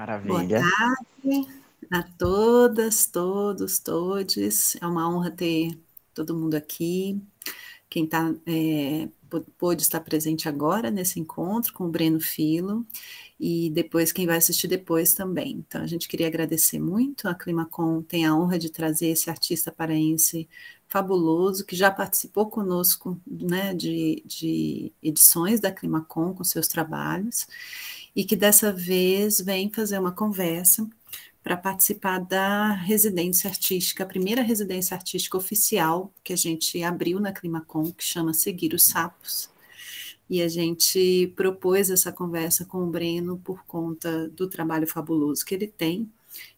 Maravilha. Boa tarde a todas, todos, todes. É uma honra ter todo mundo aqui. Quem está é, pôde estar presente agora nesse encontro com o Breno Filo e depois quem vai assistir depois também. Então, a gente queria agradecer muito. A Climacom tem a honra de trazer esse artista paraense fabuloso, que já participou conosco né, de, de edições da Climacom com seus trabalhos e que dessa vez vem fazer uma conversa para participar da residência artística, a primeira residência artística oficial que a gente abriu na Climacom, que chama Seguir os Sapos. E a gente propôs essa conversa com o Breno por conta do trabalho fabuloso que ele tem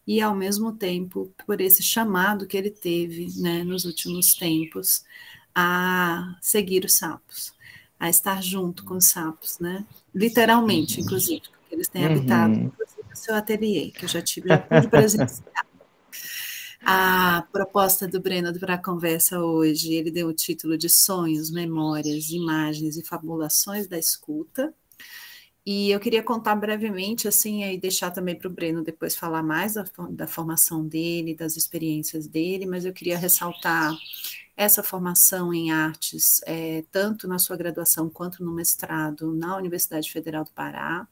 e, ao mesmo tempo, por esse chamado que ele teve né, nos últimos tempos a seguir os sapos a estar junto com os sapos, né? Literalmente, uhum. inclusive, porque eles têm habitado uhum. o seu ateliê, que eu já tive já presenciar. a proposta do Breno para a conversa hoje, ele deu o título de Sonhos, Memórias, Imagens e Fabulações da Escuta. E eu queria contar brevemente, assim, e deixar também para o Breno depois falar mais da, da formação dele, das experiências dele, mas eu queria ressaltar essa formação em artes, é, tanto na sua graduação quanto no mestrado, na Universidade Federal do Pará.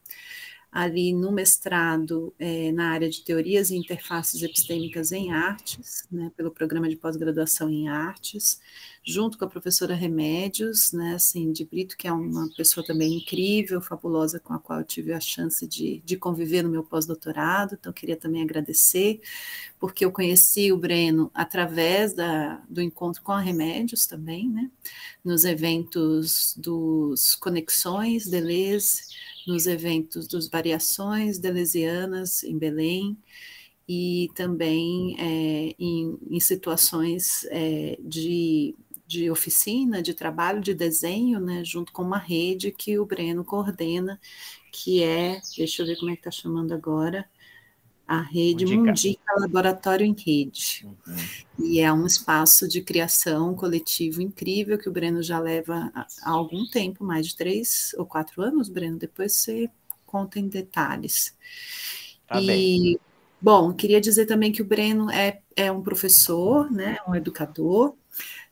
Ali no mestrado, é, na área de teorias e interfaces epistêmicas em artes, né, pelo programa de pós-graduação em artes junto com a professora Remédios, né, assim, de Brito, que é uma pessoa também incrível, fabulosa, com a qual eu tive a chance de, de conviver no meu pós-doutorado, então queria também agradecer, porque eu conheci o Breno através da, do encontro com a Remédios também, né, nos eventos dos Conexões Deleuze, nos eventos dos Variações Deleuzianas em Belém, e também é, em, em, situações é, de de oficina, de trabalho de desenho, né, junto com uma rede que o Breno coordena, que é, deixa eu ver como é que está chamando agora, a rede Mundica. Mundica, Laboratório em Rede. Uhum. E é um espaço de criação coletivo incrível que o Breno já leva há algum tempo, mais de três ou quatro anos, Breno, depois você conta em detalhes. Tá e, bem. bom, queria dizer também que o Breno é, é um professor, né, um educador,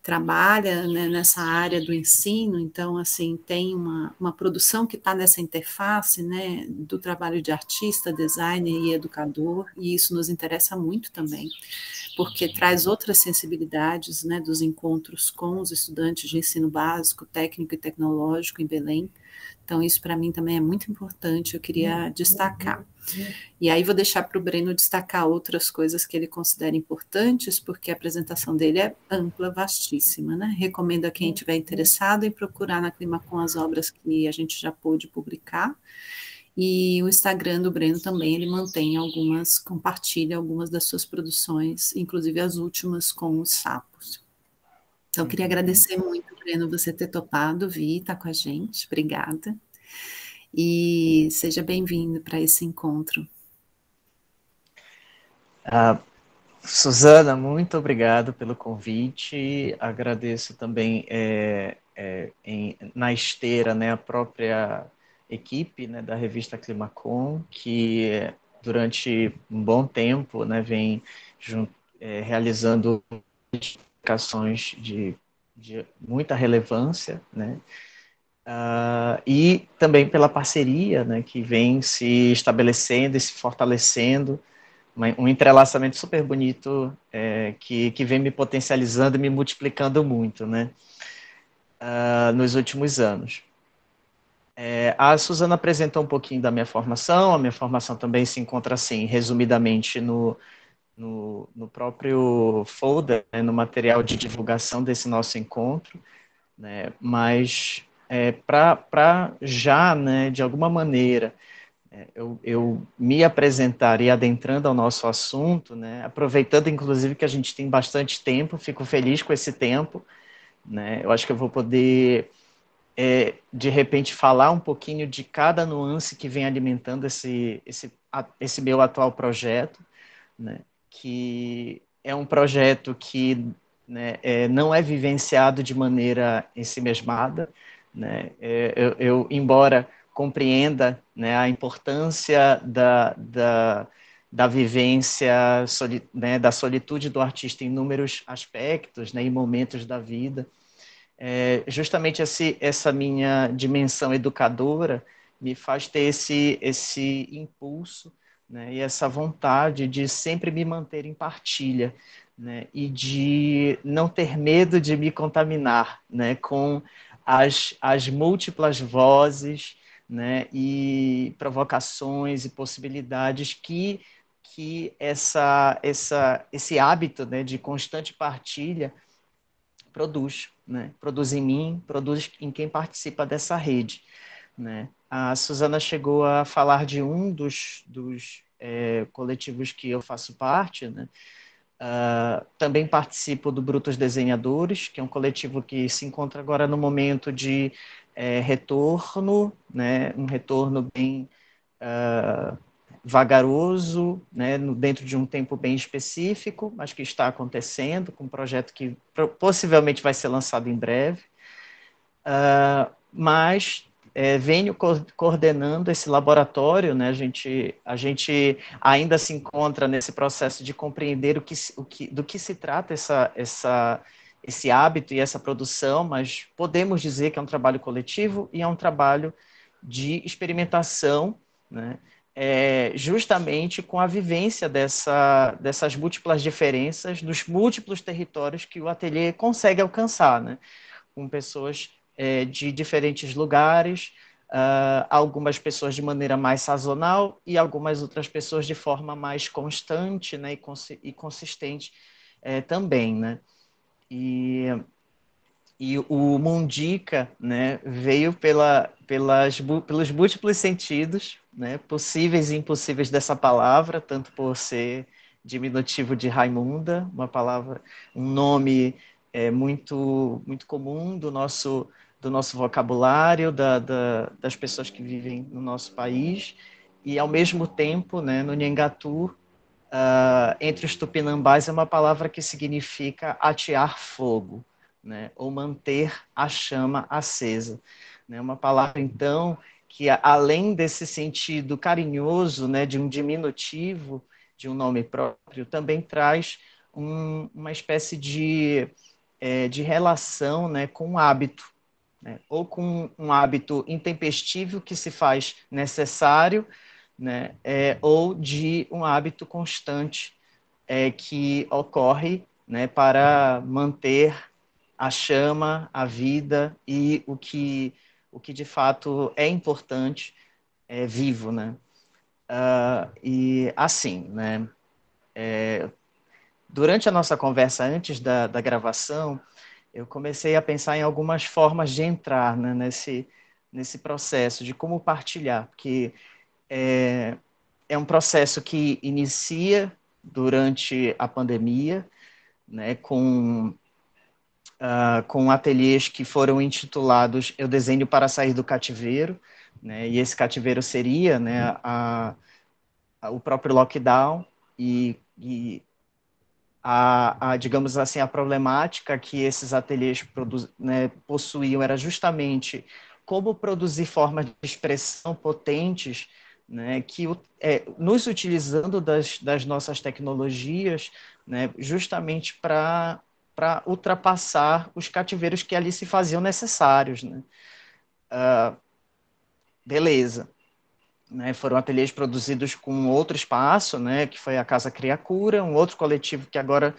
trabalha né, nessa área do ensino, então, assim, tem uma, uma produção que está nessa interface, né, do trabalho de artista, designer e educador, e isso nos interessa muito também, porque traz outras sensibilidades, né, dos encontros com os estudantes de ensino básico, técnico e tecnológico em Belém, então, isso para mim também é muito importante, eu queria uhum. destacar. Uhum. E aí vou deixar para o Breno destacar outras coisas que ele considera importantes, porque a apresentação dele é ampla, vastíssima, né? Recomendo a quem uhum. estiver interessado em procurar na Clima com as obras que a gente já pôde publicar. E o Instagram do Breno também, ele mantém algumas, compartilha algumas das suas produções, inclusive as últimas com os sapos. Então, eu queria uhum. agradecer muito, Breno, você ter topado vir estar tá com a gente. Obrigada. E seja bem-vindo para esse encontro. Ah, Suzana, muito obrigado pelo convite. Agradeço também é, é, em, na esteira né, a própria equipe né, da revista Climacom, que durante um bom tempo né, vem junto, é, realizando de, de muita relevância, né? Uh, e também pela parceria né, que vem se estabelecendo e se fortalecendo, um entrelaçamento super bonito é, que, que vem me potencializando e me multiplicando muito né, uh, nos últimos anos. É, a Suzana apresentou um pouquinho da minha formação, a minha formação também se encontra assim, resumidamente, no, no, no próprio folder, né, no material de divulgação desse nosso encontro, né, mas é, para já, né, de alguma maneira, é, eu, eu, me e adentrando ao nosso assunto, né? aproveitando inclusive que a gente tem bastante tempo, fico feliz com esse tempo. Né? Eu acho que eu vou poder, é, de repente, falar um pouquinho de cada nuance que vem alimentando esse, esse, esse meu atual projeto. Né? que é um projeto que né, é, não é vivenciado de maneira ensimesmada. Né? É, eu, eu, embora compreenda né, a importância da, da, da vivência, soli, né, da solitude do artista em inúmeros aspectos né, e momentos da vida, é, justamente esse, essa minha dimensão educadora me faz ter esse, esse impulso né? E essa vontade de sempre me manter em partilha, né? E de não ter medo de me contaminar, né? Com as, as múltiplas vozes, né? E provocações e possibilidades que que essa, essa, esse hábito né, de constante partilha produz, né? produz em mim, produz em quem participa dessa rede. Né? A Suzana chegou a falar de um dos, dos é, coletivos que eu faço parte, né? Uh, também participo do Brutos Desenhadores, que é um coletivo que se encontra agora no momento de é, retorno, né, um retorno bem uh, vagaroso, né, no, dentro de um tempo bem específico, mas que está acontecendo, com um projeto que possivelmente vai ser lançado em breve. Uh, mas é, venho co coordenando esse laboratório, né? A gente, a gente ainda se encontra nesse processo de compreender o que, o que, do que se trata essa, essa, esse hábito e essa produção, mas podemos dizer que é um trabalho coletivo e é um trabalho de experimentação, né? É, justamente com a vivência dessa, dessas múltiplas diferenças, dos múltiplos territórios que o ateliê consegue alcançar, né? com pessoas é, de diferentes lugares, uh, algumas pessoas de maneira mais sazonal e algumas outras pessoas de forma mais constante né, e, cons e consistente é, também. Né? E, e o Mundica né, veio pela, pelas, pelos múltiplos sentidos, né, possíveis e impossíveis dessa palavra, tanto por ser diminutivo de Raimunda, uma palavra, um nome é, muito muito comum do nosso do nosso vocabulário, da, da, das pessoas que vivem no nosso país, e ao mesmo tempo, né, no Nhangatu, uh, ah, entre os tupinambás, é uma palavra que significa atear fogo, né, ou manter a chama acesa. Né, uma palavra, então, que além desse sentido carinhoso, né, de um diminutivo, de um nome próprio, também traz um, uma espécie de, é, de relação né, com o hábito né? ou com um hábito intempestivo que se faz necessário, né? é, ou de um hábito constante é, que ocorre né? para manter a chama, a vida e o que, o que de fato é importante é, vivo, né? Uh, e assim, né? É, durante a nossa conversa antes da, da gravação, eu comecei a pensar em algumas formas de entrar né, nesse, nesse processo, de como partilhar, porque é, é um processo que inicia durante a pandemia, né, com, uh, com ateliês que foram intitulados Eu Desenho para Sair do Cativeiro, né, e esse cativeiro seria né, a, a, o próprio lockdown, e, e a, a, digamos assim, a problemática que esses ateliês né, possuíam era justamente como produzir formas de expressão potentes, né, que é, nos utilizando das, das nossas tecnologias, né, justamente para ultrapassar os cativeiros que ali se faziam necessários. Né? Uh, beleza né, foram ateliês produzidos com outro espaço, né, que foi a Casa Criacura, um outro coletivo que agora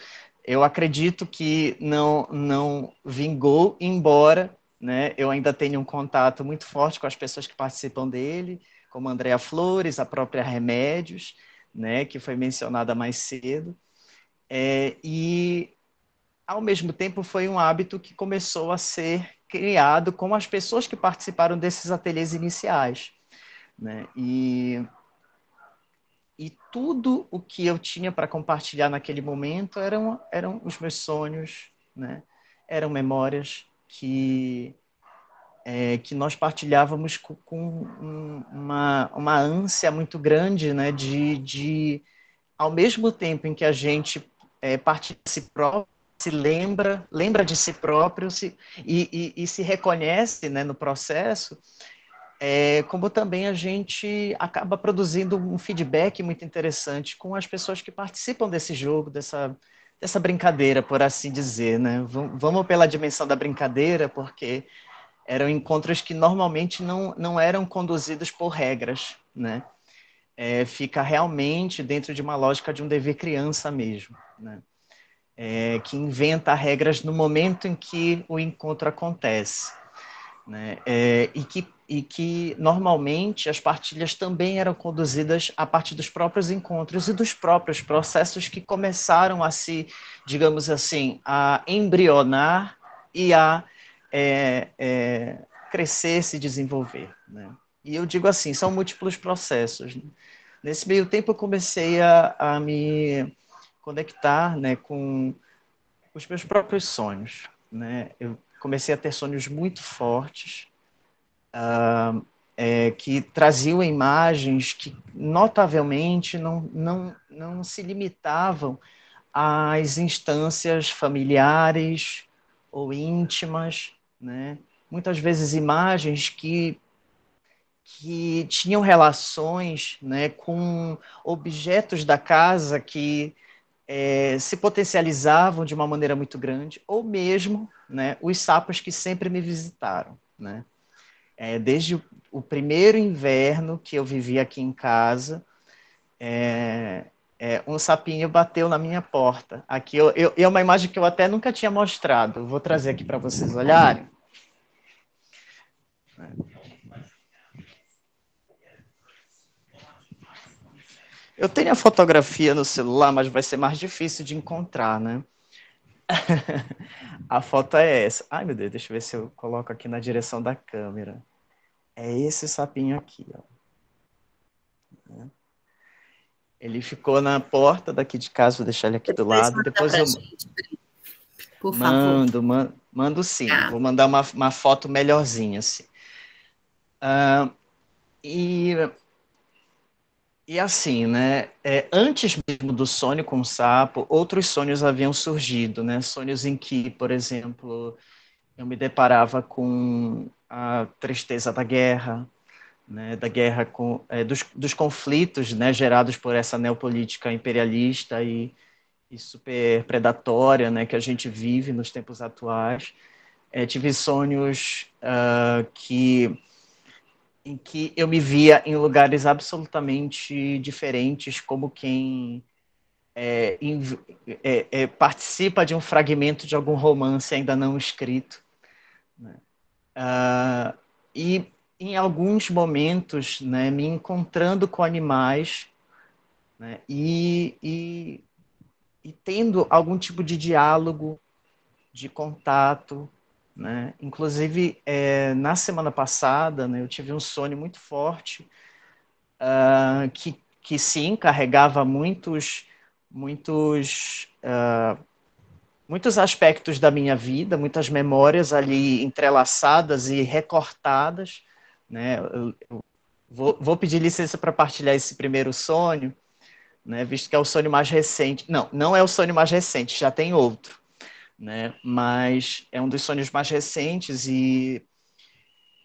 eu acredito que não não vingou, embora né, eu ainda tenho um contato muito forte com as pessoas que participam dele, como Andréa Flores, a própria Remédios, né, que foi mencionada mais cedo. É, e, ao mesmo tempo, foi um hábito que começou a ser criado com as pessoas que participaram desses ateliês iniciais. Né? E, e tudo o que eu tinha para compartilhar naquele momento eram, eram os meus sonhos, né? eram memórias que, é, que nós partilhávamos com, com, uma, uma ânsia muito grande né? de, de, ao mesmo tempo em que a gente é, de si próprio, se lembra, lembra de si próprio se, e, e, e se reconhece né, no processo, é, como também a gente acaba produzindo um feedback muito interessante com as pessoas que participam desse jogo, dessa, dessa brincadeira, por assim dizer. Né? Vamos pela dimensão da brincadeira, porque eram encontros que normalmente não, não eram conduzidos por regras, né? É, fica realmente dentro de uma lógica de um dever criança mesmo, né? É, que inventa regras no momento em que o encontro acontece né? É, e, que, e que normalmente as partilhas também eram conduzidas a partir dos próprios encontros e dos próprios processos que começaram a se, digamos assim, a embrionar e a é, é, crescer, se desenvolver. Né? E eu digo assim, são múltiplos processos. Né? Nesse meio tempo eu comecei a, a me conectar né, com os meus próprios sonhos. Né? Eu comecei a ter sonhos muito fortes, uh, é, que traziam imagens que notavelmente não, não, não se limitavam às instâncias familiares ou íntimas, né? muitas vezes imagens que que tinham relações né, com objetos da casa que é, se potencializavam de uma maneira muito grande, ou mesmo né, os sapos que sempre me visitaram, né? É, desde o, primeiro inverno que eu vivi aqui em casa, é, é, um sapinho bateu na minha porta. Aqui eu, eu, é uma imagem que eu até nunca tinha mostrado. Vou trazer aqui para vocês olharem. Eu tenho a fotografia no celular, mas vai ser mais difícil de encontrar, né? a foto é essa. Ai, meu Deus, deixa eu ver se eu coloco aqui na direção da câmera. É esse sapinho aqui, ó. Ele ficou na porta daqui de casa, vou deixar ele aqui do lado. Depois eu. Gente, por mando, favor. mando sim. Ah. Vou mandar uma, uma foto melhorzinha, assim. Uh, e e assim, né? É, antes mesmo do sonho com o sapo, outros sonhos haviam surgido, né? Sonhos em que, por exemplo, eu me deparava com a tristeza da guerra, né, da guerra com, é, dos, dos, conflitos né, gerados por essa neopolítica imperialista e, e super predatória né, que a gente vive nos tempos atuais. É, tive sonhos uh, ah, que em que eu me via em lugares absolutamente diferentes, como quem é, em, é, é, participa de um fragmento de algum romance ainda não escrito. Né? Uh, e em alguns momentos, né, me encontrando com animais né, e, e, e tendo algum tipo de diálogo, de contato, né? Inclusive, é, na semana passada, né, eu tive um sonho muito forte uh, que, que sim, carregava muitos, muitos, uh, muitos aspectos da minha vida, muitas memórias ali entrelaçadas e recortadas. Né? Eu, eu vou, vou pedir licença para partilhar esse primeiro sonho, né, visto que é o sonho mais recente. Não, não é o sonho mais recente, já tem outro né? Mas é um dos sonhos mais recentes e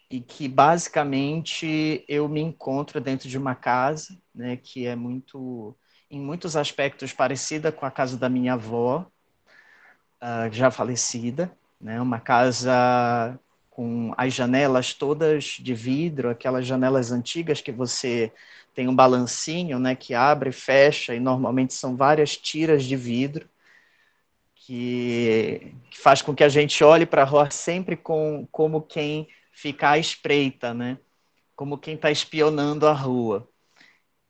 e que basicamente eu me encontro dentro de uma casa, né, que é muito em muitos aspectos parecida com a casa da minha avó, uh, já falecida, né? Uma casa com as janelas todas de vidro, aquelas janelas antigas que você tem um balancinho, né, que abre e fecha, e normalmente são várias tiras de vidro que, que faz com que a gente olhe para a rua sempre com, como quem fica à espreita, né? como quem está espionando a rua.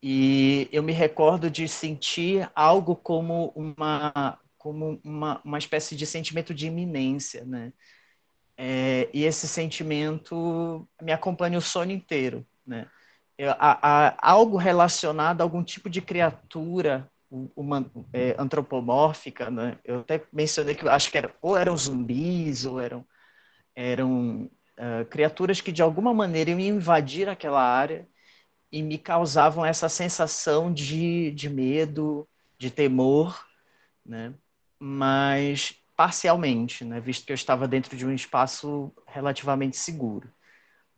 E eu me recordo de sentir algo como uma, como uma, uma espécie de sentimento de iminência. Né? É, e esse sentimento me acompanha o sono inteiro. Né? Eu, a, a, algo relacionado a algum tipo de criatura uma é, antropomórfica, né? Eu até mencionei que acho que era, ou eram zumbis ou eram eram uh, criaturas que de alguma maneira iam invadir aquela área e me causavam essa sensação de, de medo, de temor, né? Mas parcialmente, né? Visto que eu estava dentro de um espaço relativamente seguro,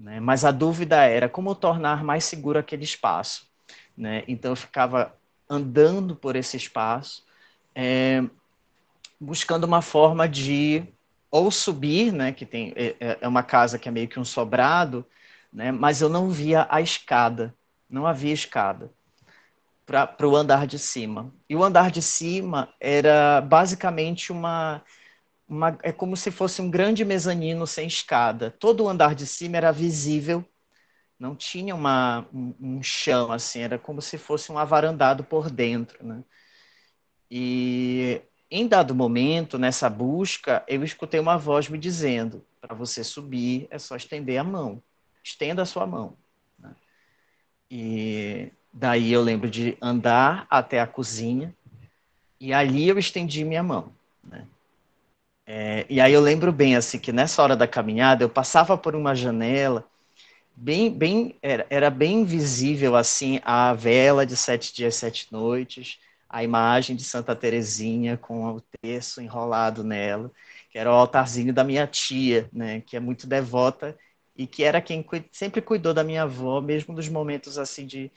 né? Mas a dúvida era como tornar mais seguro aquele espaço, né? Então eu ficava andando por esse espaço, é, buscando uma forma de ou subir, né, que tem é, é, é uma casa que é meio que um sobrado, né, mas eu não via a escada, não havia escada para o andar de cima. E o andar de cima era basicamente uma, uma. É como se fosse um grande mezanino sem escada. Todo o andar de cima era visível não tinha uma, um, um, chão, assim, era como se fosse um avarandado por dentro, né? E em dado momento, nessa busca, eu escutei uma voz me dizendo: para você subir, é só estender a mão, estenda a sua mão. Né? E daí eu lembro de andar até a cozinha, e ali eu estendi minha mão, né? É, e aí eu lembro bem, assim, que nessa hora da caminhada, eu passava por uma janela bem, bem era, era bem visível assim a vela de sete dias sete noites, a imagem de Santa Teresinha com o terço enrolado nela, que era o altarzinho da minha tia, né, que é muito devota e que era quem sempre cuidou da minha avó, mesmo nos momentos assim de,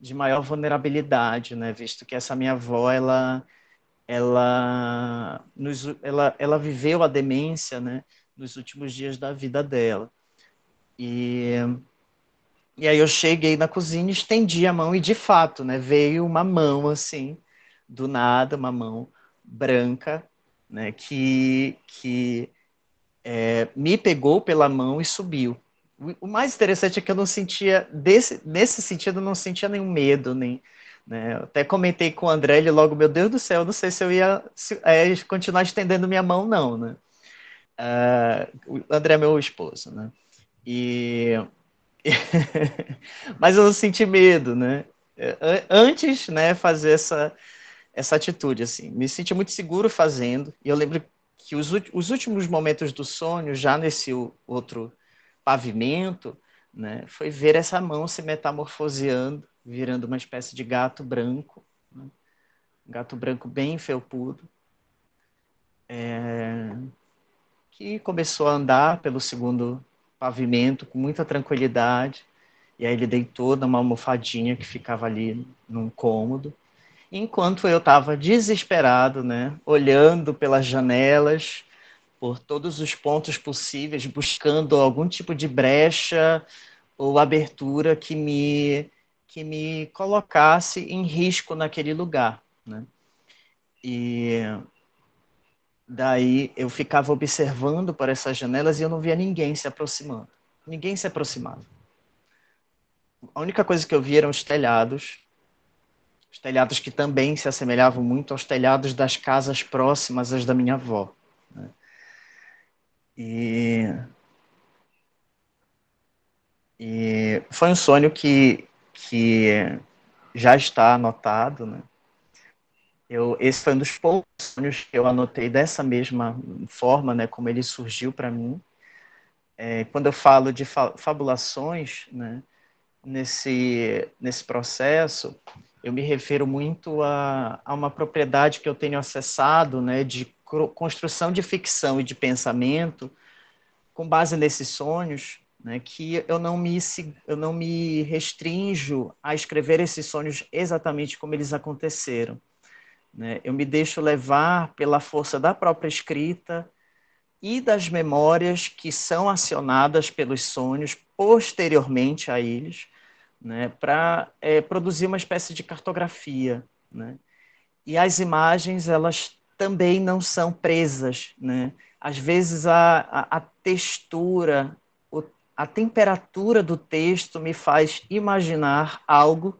de maior vulnerabilidade, né, visto que essa minha avó ela ela, nos, ela, ela viveu a demência, né, nos últimos dias da vida dela. E, e aí eu cheguei na cozinha, estendi a mão e de fato, né, veio uma mão assim, do nada, uma mão branca, né, que, que é, me pegou pela mão e subiu. O, mais interessante é que eu não sentia, desse, nesse sentido, eu não sentia nenhum medo, nem, né? até comentei com o André, ele logo, meu Deus do céu, eu não sei se eu ia se, é, continuar estendendo minha mão, não, né? Uh, o André é meu esposo, né? E. Mas eu não senti medo, né? É, antes, né, fazer essa, essa atitude, assim. Me senti muito seguro fazendo. E eu lembro que os, os últimos momentos do sonho, já nesse outro pavimento, né, foi ver essa mão se metamorfoseando, virando uma espécie de gato branco, né? um gato branco bem felpudo, é... que começou a andar pelo segundo pavimento com muita tranquilidade. E aí ele deitou numa almofadinha que ficava ali num cômodo. Enquanto eu estava desesperado, né, olhando pelas janelas, por todos os pontos possíveis, buscando algum tipo de brecha ou abertura que me que me colocasse em risco naquele lugar, né? E Daí eu ficava observando por essas janelas e eu não via ninguém se aproximando. Ninguém se aproximava. A única coisa que eu via eram os telhados, os telhados que também se assemelhavam muito aos telhados das casas próximas às da minha avó. Né? E... e foi um sonho que, que já está anotado, né? Eu, esse foi um dos poucos sonhos que eu anotei dessa mesma forma, né, como ele surgiu para mim. É, quando eu falo de fa fabulações, né, nesse, nesse processo, eu me refiro muito a, a uma propriedade que eu tenho acessado né, de construção de ficção e de pensamento com base nesses sonhos, né, que eu não, me, eu não me restrinjo a escrever esses sonhos exatamente como eles aconteceram. Né? Eu me deixo levar pela força da própria escrita e das memórias que são acionadas pelos sonhos posteriormente a eles, né? para é, produzir uma espécie de cartografia. Né? E as imagens, elas também não são presas. Né? Às vezes, a, a, a textura, o, a temperatura do texto me faz imaginar algo,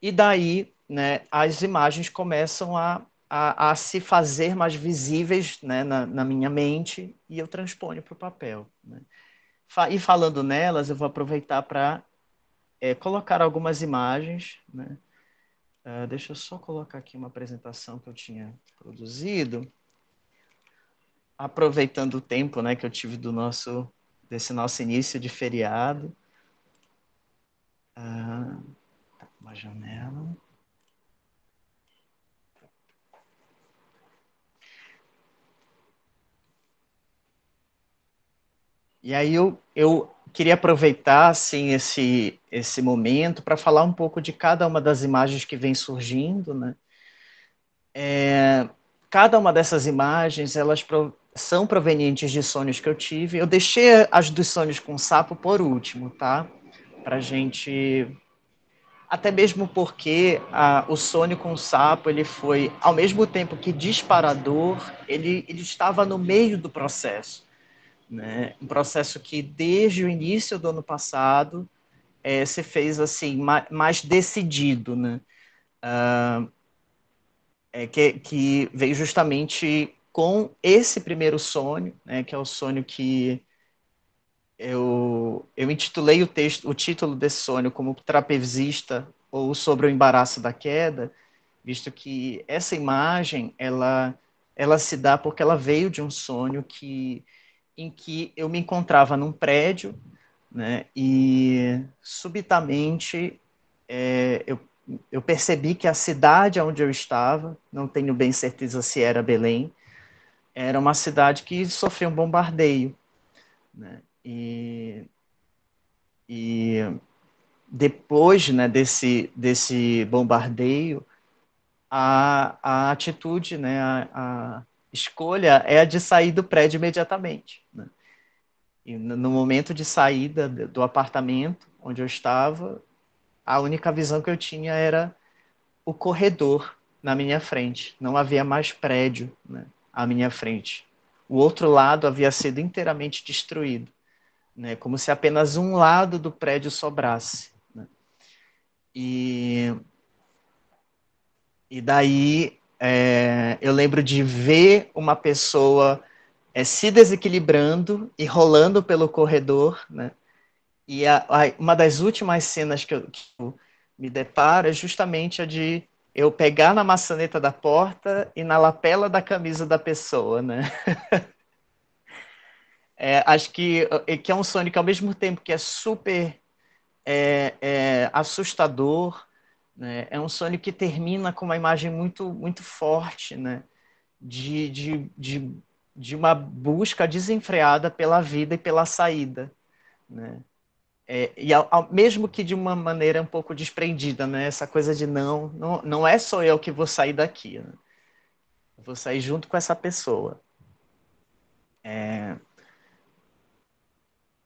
e daí né, as imagens começam a, a, a, se fazer mais visíveis né, na, na, minha mente e eu transponho para o papel. Né? E falando nelas, eu vou aproveitar para é, colocar algumas imagens. Uh, deixa eu só colocar aqui uma apresentação que eu tinha produzido. Aproveitando o tempo né, que eu tive do nosso, desse nosso início de feriado. Uh, uma janela. E aí eu, eu queria aproveitar assim esse esse momento para falar um pouco de cada uma das imagens que vem surgindo, né? É, cada uma dessas imagens elas pro, são provenientes de sonhos que eu tive. Eu deixei as dos sonhos com sapo por último, tá? Para gente até mesmo porque o sonho com o sapo ele foi ao mesmo tempo que disparador, ele, ele estava no meio do processo. Né? Um processo que, desde o início do ano passado, é, se fez assim mais decidido, né? Uh, é, que, que, veio justamente com esse primeiro sonho, né? Que é o sonho que eu, eu intitulei o texto, o título desse sonho como trapezista ou sobre o embaraço da queda, visto que essa imagem ela ela se dá porque ela veio de um sonho que em que eu me encontrava num prédio, né, e subitamente é, eu, eu percebi que a cidade onde eu estava, não tenho bem certeza se era Belém, era uma cidade que sofreu um bombardeio, né, e, e depois né, desse, desse bombardeio, a, a atitude, né, a, a escolha é a de sair do prédio imediatamente. Né? E no momento de saída do apartamento onde eu estava, a única visão que eu tinha era o corredor na minha frente. Não havia mais prédio né, à minha frente. O outro lado havia sido inteiramente destruído, né, como se apenas um lado do prédio sobrasse. Né? E, e daí é, eu lembro de ver uma pessoa é, se desequilibrando e rolando pelo corredor, né? E a, a, uma das últimas cenas que eu, que eu me deparo é justamente a de eu pegar na maçaneta da porta e na lapela da camisa da pessoa, né? É, acho que, é, que é um sonho que, ao mesmo tempo que é super é, é, assustador, né? É um sonho que termina com uma imagem muito, muito forte, né? De, de, de, de uma busca desenfreada pela vida e pela saída, né? É, e ao, ao, mesmo que de uma maneira um pouco desprendida, né? Essa coisa de não, não, não é só eu que vou sair daqui, né? Eu vou sair junto com essa pessoa. É...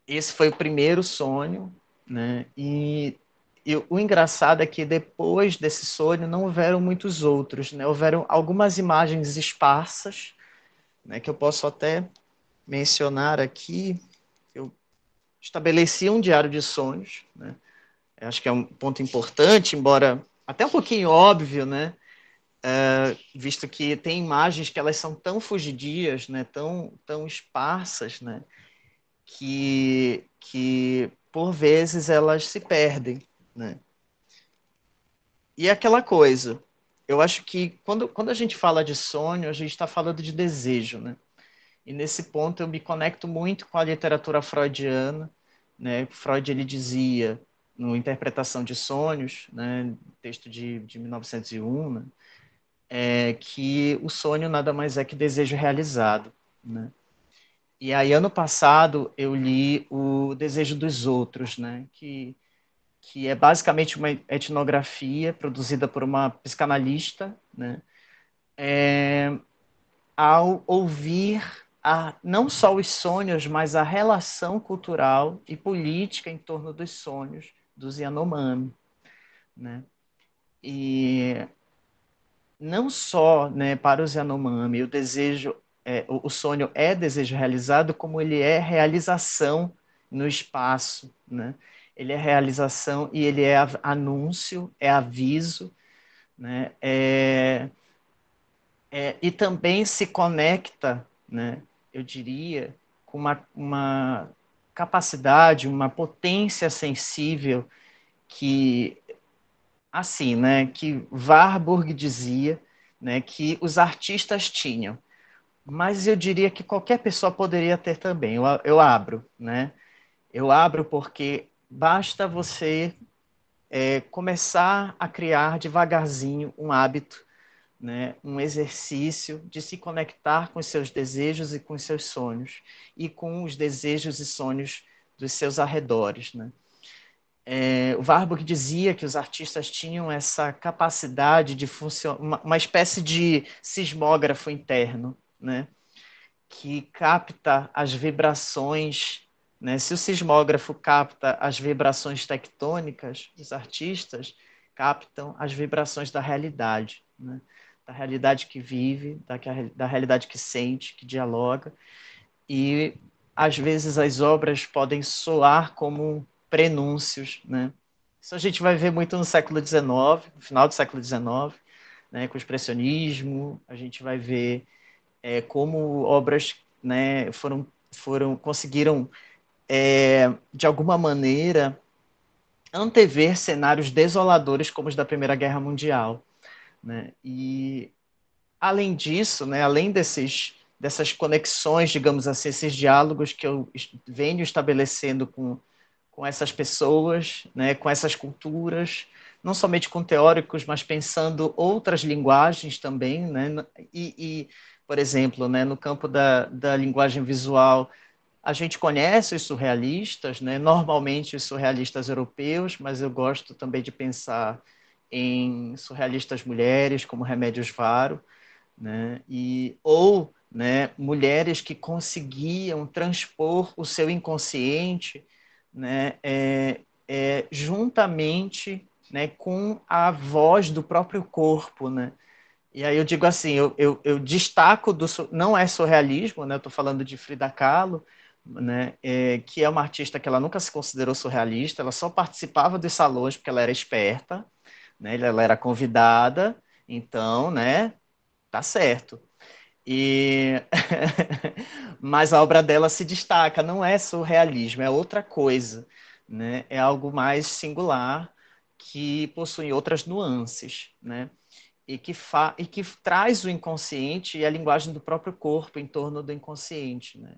Esse foi o primeiro sonho, né? E e o engraçado é que depois desse sonho não houveram muitos outros, né? Houveram algumas imagens esparsas, né? Que eu posso até mencionar aqui. Eu estabeleci um diário de sonhos, né? Acho que é um ponto importante, embora até um pouquinho óbvio, né? Uh, visto que tem imagens que elas são tão fugidias, né? Tão tão esparsas, né? Que que por vezes elas se perdem. Né? E é aquela coisa, eu acho que quando, quando a gente fala de sonho, a gente está falando de desejo, né? E nesse ponto eu me conecto muito com a literatura freudiana, né? Freud ele dizia no Interpretação de Sonhos, né? Texto de, de 1901, né? É que o sonho nada mais é que desejo realizado, né? E aí ano passado eu li o Desejo dos Outros, né? Que que é basicamente uma etnografia produzida por uma psicanalista, né? É, ao ouvir a, não só os sonhos, mas a relação cultural e política em torno dos sonhos dos Yanomami. Né? E não só né, para os Yanomami, o desejo, é, o, o sonho é desejo realizado, como ele é realização no espaço. Né? ele é realização e ele é anúncio, é aviso, né? É, é, e também se conecta, né? Eu diria com uma, uma capacidade, uma potência sensível que assim, né, que Warburg dizia, né, que os artistas tinham. Mas eu diria que qualquer pessoa poderia ter também. Eu, eu abro, né? Eu abro porque Basta você é, começar a criar devagarzinho um hábito, né? um exercício de se conectar com os seus desejos e com os seus sonhos, e com os desejos e sonhos dos seus arredores. Né? É, o Warburg dizia que os artistas tinham essa capacidade de funcionar, uma, uma, espécie de sismógrafo interno, né? que capta as vibrações né? Se o sismógrafo capta as vibrações tectônicas, os artistas captam as vibrações da realidade, né? da realidade que vive, da, da realidade que sente, que dialoga. E, às vezes, as obras podem soar como prenúncios. Né? Isso a gente vai ver muito no século XIX, no final do século XIX, né? com o expressionismo, a gente vai ver é, como obras né, foram, foram conseguiram é, de alguma maneira, antever cenários desoladores como os da Primeira Guerra Mundial. Né? E, além disso, né, além desses, dessas conexões, digamos assim, esses diálogos que eu venho estabelecendo com, com essas pessoas, né, com essas culturas, não somente com teóricos, mas pensando outras linguagens também, né? E, e por exemplo, né, no campo da, da linguagem visual, a gente conhece os surrealistas, né? normalmente os surrealistas europeus, mas eu gosto também de pensar em surrealistas mulheres, como Remédios Varo, né? e, ou né, mulheres que conseguiam transpor o seu inconsciente né, é, é, juntamente né, com a voz do próprio corpo. Né? E aí eu digo assim, eu, eu, eu destaco, do, não é surrealismo, né? estou falando de Frida Kahlo, né? É, que é uma artista que ela nunca se considerou surrealista, ela só participava dos salões porque ela era esperta, né? Ela era convidada, então, né? Tá certo. E mas a obra dela se destaca, não é surrealismo, é outra coisa, né? É algo mais singular que possui outras nuances, né? e que, fa e que traz o inconsciente e a linguagem do próprio corpo em torno do inconsciente. Né?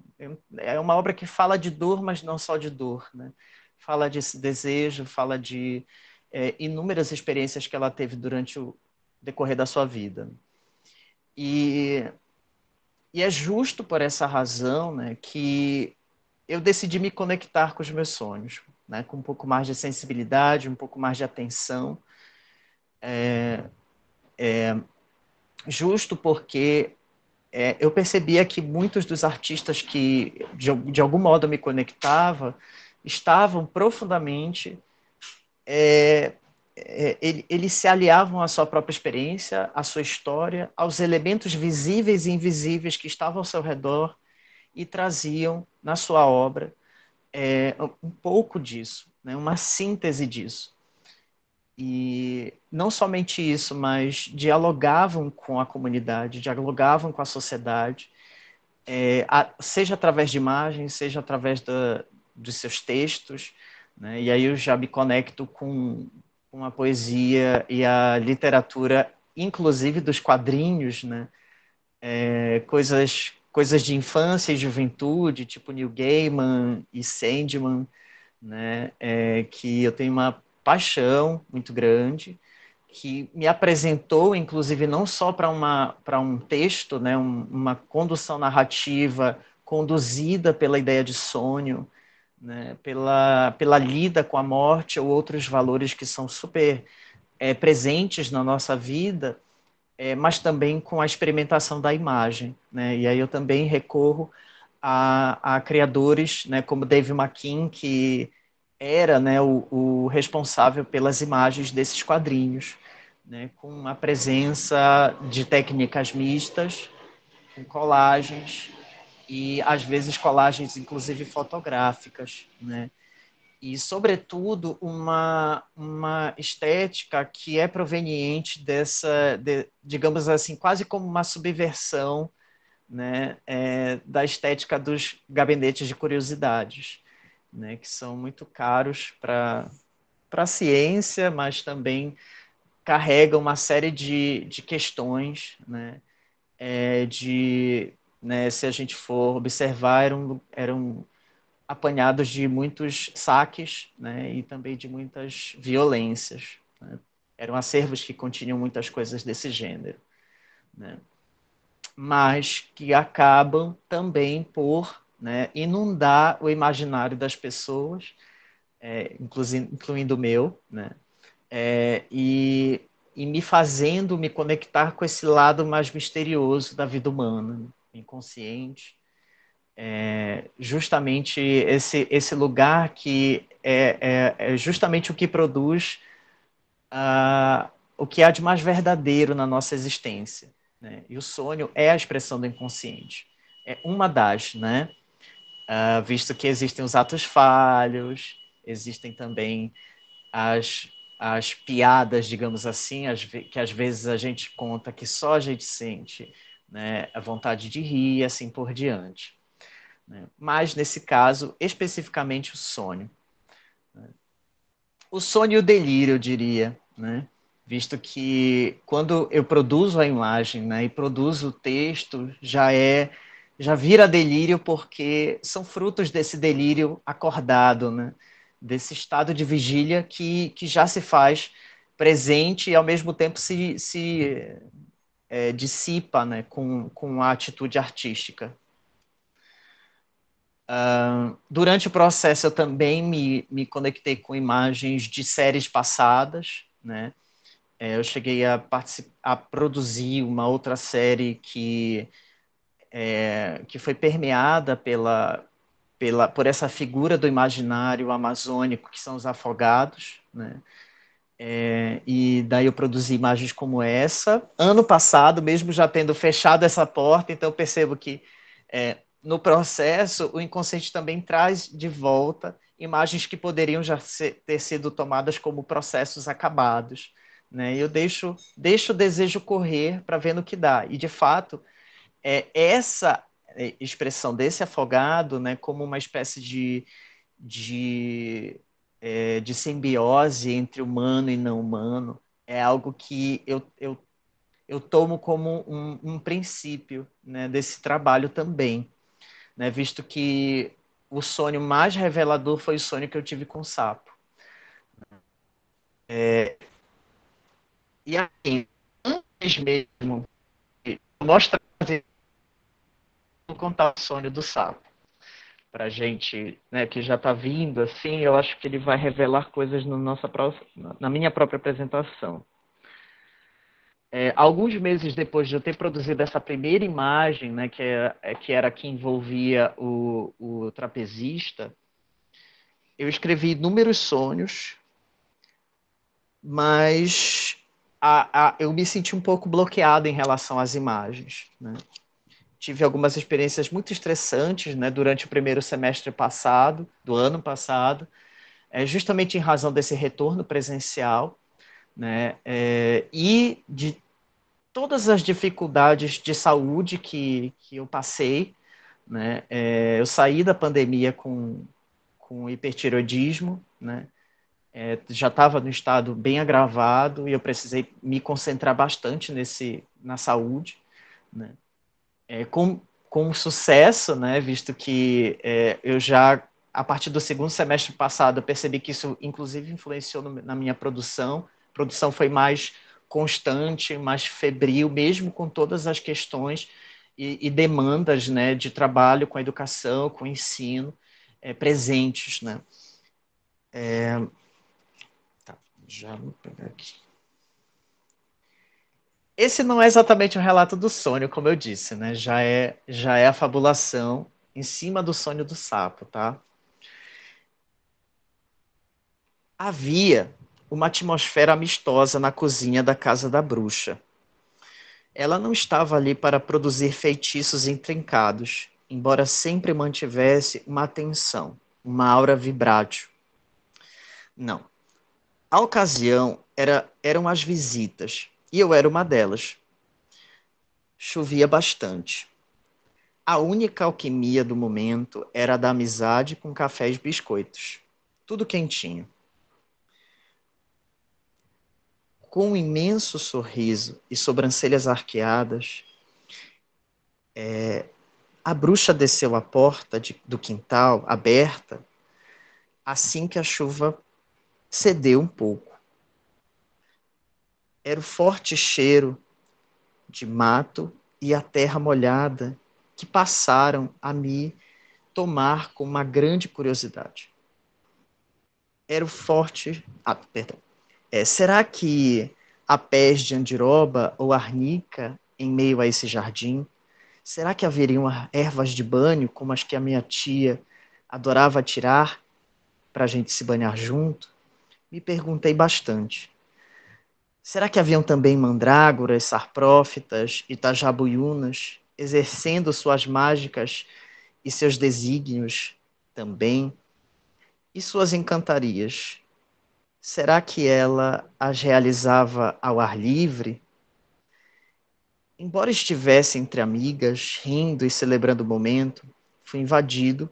É, é uma obra que fala de dor, mas não só de dor. Né? Fala desse desejo, fala de é, inúmeras experiências que ela teve durante o decorrer da sua vida. E, e é justo por essa razão né, que eu decidi me conectar com os meus sonhos, né, com um pouco mais de sensibilidade, um pouco mais de atenção. É, é, justo porque é, eu percebia que muitos dos artistas que de, de algum modo me conectava estavam profundamente é, é eles se aliavam à sua própria experiência, à sua história, aos elementos visíveis e invisíveis que estavam ao seu redor e traziam na sua obra é, um pouco disso, né, uma síntese disso. E não somente isso, mas dialogavam com a comunidade, dialogavam com a sociedade, é, a, seja através de imagens, seja através da, dos seus textos. Né? E aí eu já me conecto com, com a poesia e a literatura, inclusive dos quadrinhos, né? É, coisas, coisas de infância e juventude, tipo Neil Gaiman e Sandman, né? É, que eu tenho uma paixão muito grande, que me apresentou, inclusive, não só para um texto, né, um, uma condução narrativa conduzida pela ideia de sonho, né, pela, pela lida com a morte ou outros valores que são super é, presentes na nossa vida, é, mas também com a experimentação da imagem. Né? E aí eu também recorro a, a criadores né, como Dave McKean, que era né, o, o, responsável pelas imagens desses quadrinhos, né, com a presença de técnicas mistas, com colagens e às vezes colagens inclusive fotográficas, né? E sobretudo uma uma estética que é proveniente dessa, de, digamos assim, quase como uma subversão, né, é, da estética dos gabinetes de curiosidades né, que são muito caros para a ciência, mas também carregam uma série de, de questões, né, é, de, né, se a gente for observar, eram, eram apanhados de muitos saques né, e também de muitas violências. Né? Eram acervos que continham muitas coisas desse gênero, né? mas que acabam também por né, inundar o imaginário das pessoas, é, incluindo o meu, né, é, e, e, me fazendo me conectar com esse lado mais misterioso da vida humana, né? inconsciente. É, justamente esse, esse lugar que é, é, é justamente o que produz o que há de mais verdadeiro na nossa existência. Né? E o sonho é a expressão do inconsciente, é uma das, né? uh, visto que existem os atos falhos, existem também as, as piadas, digamos assim, as, que às vezes a gente conta que só a gente sente, né, a vontade de rir assim por diante. Né? Mas nesse caso, especificamente o sonho. Né. O sonho e o delírio, eu diria, né? visto que quando eu produzo a imagem né, e produzo o texto, já é já vira delírio porque são frutos desse delírio acordado, né? desse estado de vigília que, que já se faz presente e ao mesmo tempo se, se é, dissipa né? com, com a atitude artística. Uh, durante o processo, eu também me, me conectei com imagens de séries passadas, né? É, eu cheguei a, a produzir uma outra série que é, que foi permeada pela, pela, por essa figura do imaginário amazônico, que são os afogados, né? É, e daí eu produzi imagens como essa. Ano passado, mesmo já tendo fechado essa porta, então percebo que é, no processo o inconsciente também traz de volta imagens que poderiam já ser, ter sido tomadas como processos acabados. Né? Eu deixo, deixo o desejo correr para ver no que dá. E de fato, é, essa é, expressão desse afogado né, como uma espécie de, de, é, de simbiose entre humano e não humano é algo que eu, eu, eu tomo como um, um princípio né, desse trabalho também, né, visto que o sonho mais revelador foi o sonho que eu tive com o sapo. É, e assim, antes mesmo mostra mostrar contar o sonho do sapo para gente, né, que já está vindo, assim, eu acho que ele vai revelar coisas no nossa, na minha própria apresentação. É, alguns meses depois de eu ter produzido essa primeira imagem, né, que, é, é, que era que envolvia o, o trapezista, eu escrevi inúmeros sonhos, mas a, a, eu me senti um pouco bloqueado em relação às imagens, né? tive algumas experiências muito estressantes né, durante o primeiro semestre passado, do ano passado, é, justamente em razão desse retorno presencial né, é, e de todas as dificuldades de saúde que, que eu passei. Né, é, eu saí da pandemia com, com hipertiroidismo, né, é, já estava no estado bem agravado e eu precisei me concentrar bastante nesse na saúde, né? é, com, com sucesso, né? Visto que é, eu já a partir do segundo semestre passado percebi que isso inclusive influenciou no, na minha produção. A produção foi mais constante, mais febril, mesmo com todas as questões e, e demandas, né, de trabalho com a educação, com o ensino é, presentes, né? É... Tá, já vou pegar aqui. Esse não é exatamente um relato do sonho, como eu disse, né? Já é, já é a fabulação em cima do sonho do sapo, tá? Havia uma atmosfera amistosa na cozinha da casa da bruxa. Ela não estava ali para produzir feitiços intrincados, embora sempre mantivesse uma atenção, uma aura vibrátil. Não. A ocasião era, eram as visitas, e eu era uma delas. Chovia bastante. A única alquimia do momento era a da amizade com cafés e biscoitos. Tudo quentinho. Com um imenso sorriso e sobrancelhas arqueadas, é, a bruxa desceu a porta de, do quintal aberta assim que a chuva cedeu um pouco. Era o forte cheiro de mato e a terra molhada que passaram a me tomar com uma grande curiosidade. Era o forte. Ah, perdão. É, será que a pés de andiroba ou arnica em meio a esse jardim? Será que haveriam ervas de banho, como as que a minha tia adorava tirar para a gente se banhar junto? Me perguntei bastante. Será que haviam também mandrágoras, sarprófitas e tajabuyunas, exercendo suas mágicas e seus desígnios também? E suas encantarias? Será que ela as realizava ao ar livre? Embora estivesse entre amigas, rindo e celebrando o momento, fui invadido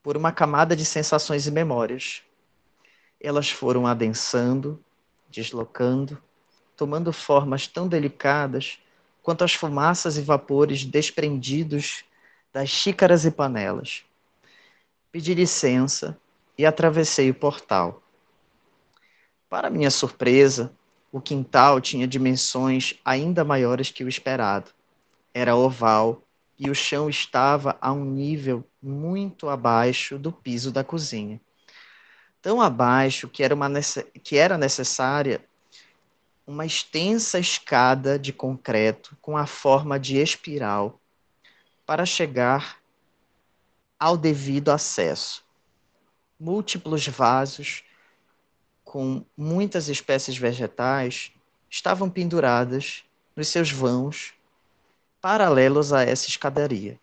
por uma camada de sensações e memórias. Elas foram adensando deslocando, tomando formas tão delicadas quanto as fumaças e vapores desprendidos das xícaras e panelas. Pedi licença e atravessei o portal. Para minha surpresa, o quintal tinha dimensões ainda maiores que o esperado. Era oval e o chão estava a um nível muito abaixo do piso da cozinha tão abaixo que era, uma, que era necessária uma extensa escada de concreto com a forma de espiral para chegar ao devido acesso. Múltiplos vasos com muitas espécies vegetais estavam penduradas nos seus vãos paralelos a essa escadaria.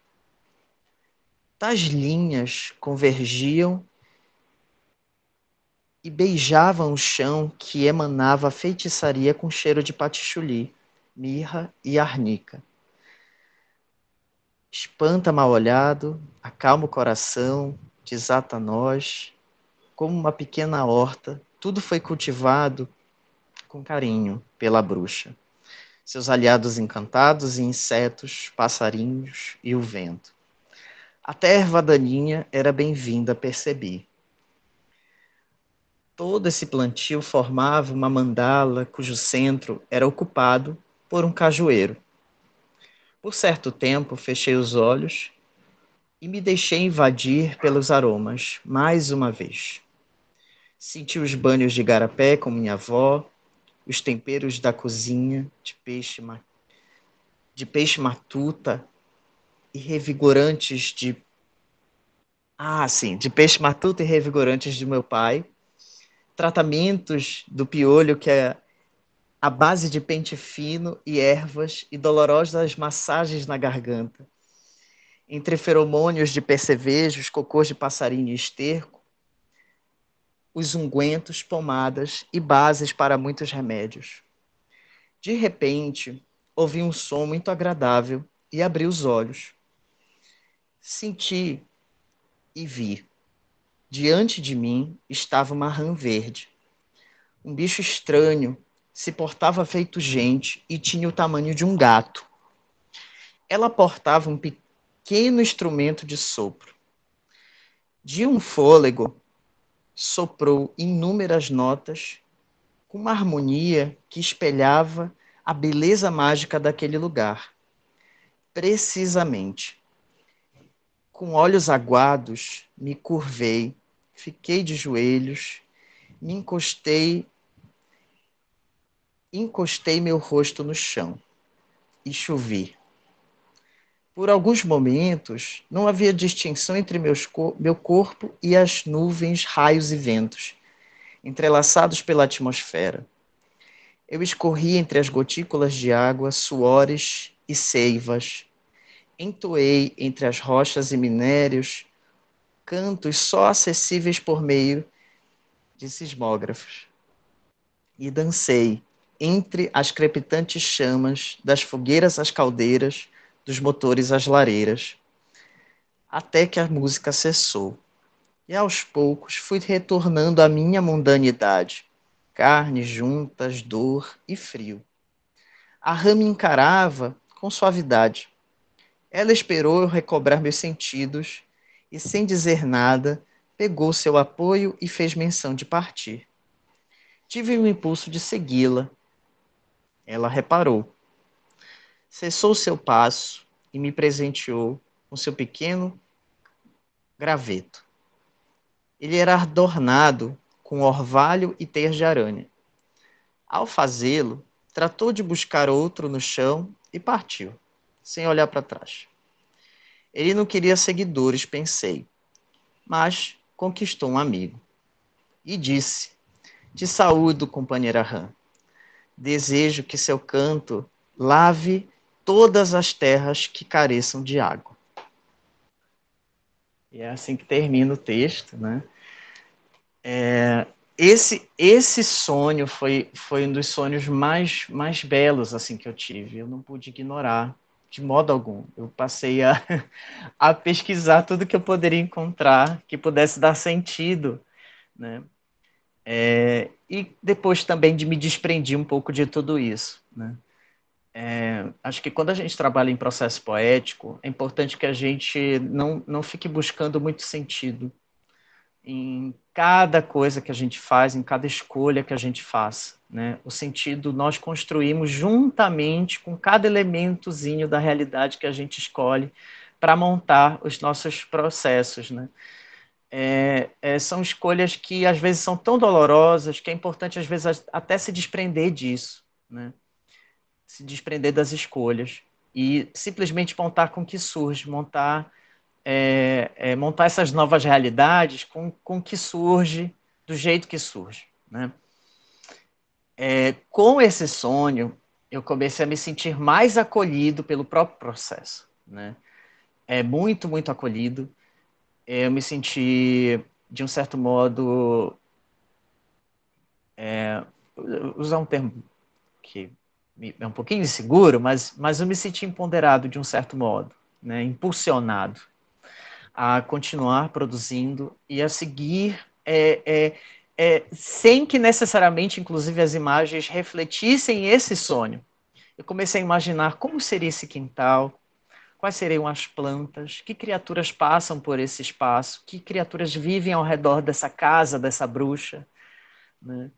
Tais linhas convergiam e beijavam o chão que emanava feitiçaria com cheiro de patchouli, mirra e arnica. Espanta mal-olhado, acalma o coração, desata nós, como uma pequena horta, tudo foi cultivado com carinho pela bruxa. Seus aliados encantados e insetos, passarinhos e o vento. A erva daninha era bem-vinda, percebi Todo esse plantio formava uma mandala cujo centro era ocupado por um cajueiro. Por certo tempo, fechei os olhos e me deixei invadir pelos aromas mais uma vez. Senti os banhos de garapé com minha avó, os temperos da cozinha de peixe, ma... de peixe matuta e revigorantes de. Ah, sim, de peixe matuta e revigorantes de meu pai tratamentos do piolho, que é a base de pente fino e ervas e dolorosas massagens na garganta. Entre feromônios de percevejos, cocôs de passarinho e esterco, os ungüentos, pomadas e bases para muitos remédios. De repente, ouvi um som muito agradável e abri os olhos. Senti e vi Diante de mim estava uma rã verde. Um bicho estranho, se portava feito gente e tinha o tamanho de um gato. Ela portava um pequeno instrumento de sopro. De um fôlego, soprou inúmeras notas com uma harmonia que espelhava a beleza mágica daquele lugar. Precisamente. Com olhos aguados, me curvei fiquei de joelhos, me encostei, encostei meu rosto no chão e chovi. Por alguns momentos, não havia distinção entre meus, meu corpo e as nuvens, raios e ventos, entrelaçados pela atmosfera. Eu escorri entre as gotículas de água, suores e seivas. Entoei entre as rochas e minérios cantos só acessíveis por meio de sismógrafos. E dancei entre as crepitantes chamas das fogueiras às caldeiras, dos motores às lareiras, até que a música cessou. E aos poucos fui retornando à minha mundanidade, carne, juntas, dor e frio. A rã me encarava com suavidade. Ela esperou eu recobrar meus sentidos e, sem dizer nada, pegou seu apoio e fez menção de partir. Tive o impulso de segui-la. Ela reparou. Cessou seu passo e me presenteou com seu pequeno graveto. Ele era adornado com orvalho e teias de aranha. Ao fazê-lo, tratou de buscar outro no chão e partiu, sem olhar para trás. Ele não queria seguidores, pensei, mas conquistou um amigo. E disse: Te saúdo, companheira Ram. Desejo que seu canto lave todas as terras que careçam de água. E é assim que termina o texto, né? É, esse esse sonho foi foi um dos sonhos mais mais belos assim que eu tive. Eu não pude ignorar de modo algum. Eu passei a, a pesquisar tudo que eu poderia encontrar que pudesse dar sentido, né? É, e depois também de me desprender um pouco de tudo isso, né? É, acho que quando a gente trabalha em processo poético, é importante que a gente não, não fique buscando muito sentido, em cada coisa que a gente faz, em cada escolha que a gente faça. Né? O sentido nós construímos juntamente com cada elementozinho da realidade que a gente escolhe para montar os nossos processos. Né? É, é, são escolhas que às vezes são tão dolorosas que é importante às vezes até se desprender disso, né? se desprender das escolhas e simplesmente montar com o que surge, montar é, é, montar essas novas realidades com, com que surge, do jeito que surge. Né? É, com esse sonho, eu comecei a me sentir mais acolhido pelo próprio processo. Né? É muito, muito acolhido. É, eu me senti, de um certo modo, é, usar um termo que é um pouquinho inseguro, mas, mas eu me senti empoderado de um certo modo, né? impulsionado a continuar produzindo e a seguir é, é, é, sem que necessariamente, inclusive, as imagens refletissem esse sonho. Eu comecei a imaginar como seria esse quintal, quais seriam as plantas, que criaturas passam por esse espaço, que criaturas vivem ao redor dessa casa, dessa bruxa. Né?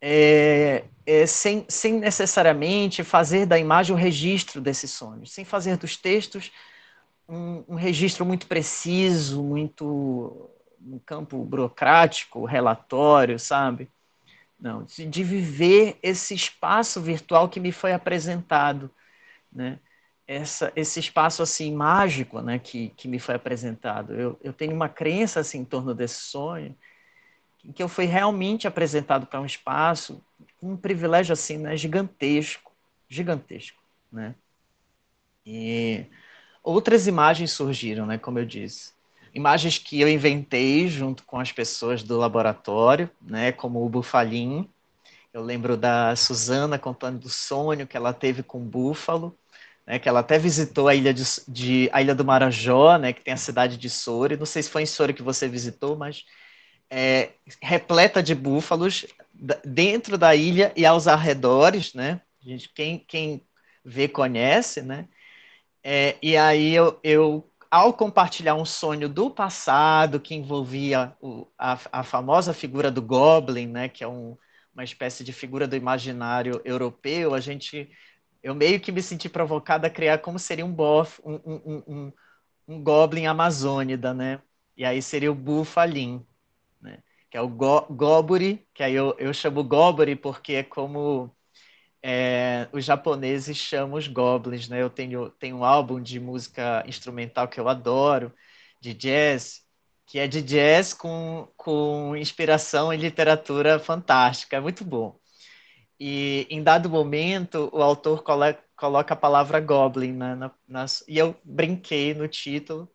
É, é, sem, sem necessariamente fazer da imagem o registro desses sonhos, sem fazer dos textos um, um registro muito preciso, muito no campo burocrático, relatório, sabe? Não, de, viver esse espaço virtual que me foi apresentado, né? Essa, esse espaço assim mágico, né? Que, que me foi apresentado. Eu, eu tenho uma crença assim em torno desse sonho, em que eu fui realmente apresentado para um espaço com um privilégio assim, né? Gigantesco, gigantesco, né? E outras imagens surgiram, né, como eu disse. Imagens que eu inventei junto com as pessoas do laboratório, né, como o bufalim. Eu lembro da Suzana contando do sonho que ela teve com o búfalo, né, que ela até visitou a ilha, de, de, a ilha do Marajó, né, que tem a cidade de Sori. Não sei se foi em Sori que você visitou, mas é, repleta de búfalos dentro da ilha e aos arredores, né? Gente, quem, quem vê conhece, né? É, e aí eu, eu, ao compartilhar um sonho do passado que envolvia o, a, a, famosa figura do Goblin, né, que é um, uma espécie de figura do imaginário europeu, a gente, eu meio que me senti provocada a criar como seria um bof, um, um, um, um Goblin amazônida, né? E aí seria o Bufalin, né? que é o go, que aí eu, eu chamo Goburi porque é como é, os japoneses chamam os goblins, né? Eu tenho, tenho um álbum de música instrumental que eu adoro, de jazz, que é de jazz com, com inspiração em literatura fantástica, é muito bom. E em dado momento, o autor coloca, coloca a palavra goblin, né, na, na, e eu brinquei no título,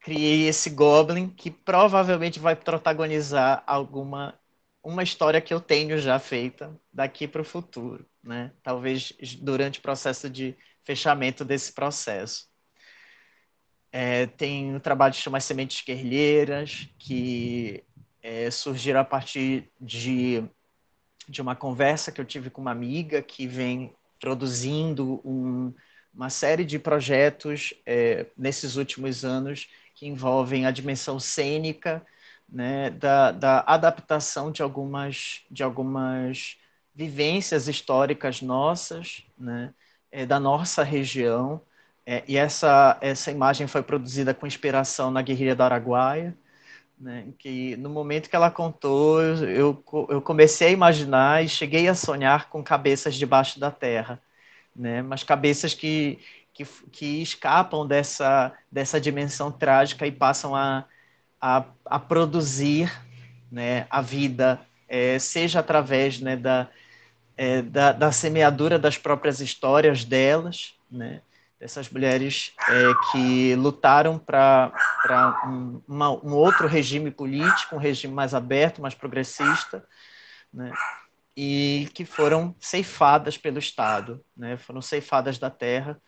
criei esse goblin que provavelmente vai protagonizar alguma uma história que eu tenho já feita daqui para o futuro, né? Talvez durante o processo de fechamento desse processo. É, tem um trabalho que chama Sementes Guerrilheiras, que é, surgiram a partir de, de uma conversa que eu tive com uma amiga que vem produzindo um, uma série de projetos é, nesses últimos anos que envolvem a dimensão cênica né, da, da adaptação de algumas, de algumas vivências históricas nossas, né, é, da nossa região. É, e essa, essa imagem foi produzida com inspiração na guerrilha da Araguaia, né, que no momento que ela contou, eu, eu comecei a imaginar e cheguei a sonhar com cabeças debaixo da terra, né, mas cabeças que, que, que escapam dessa, dessa dimensão trágica e passam a, a, a produzir né, a vida, é, seja através né, da, é, da, da, semeadura das próprias histórias delas, né, dessas mulheres é, que lutaram para um, um outro regime político, um regime mais aberto, mais progressista, né, e que foram ceifadas pelo Estado, né, foram ceifadas da terra.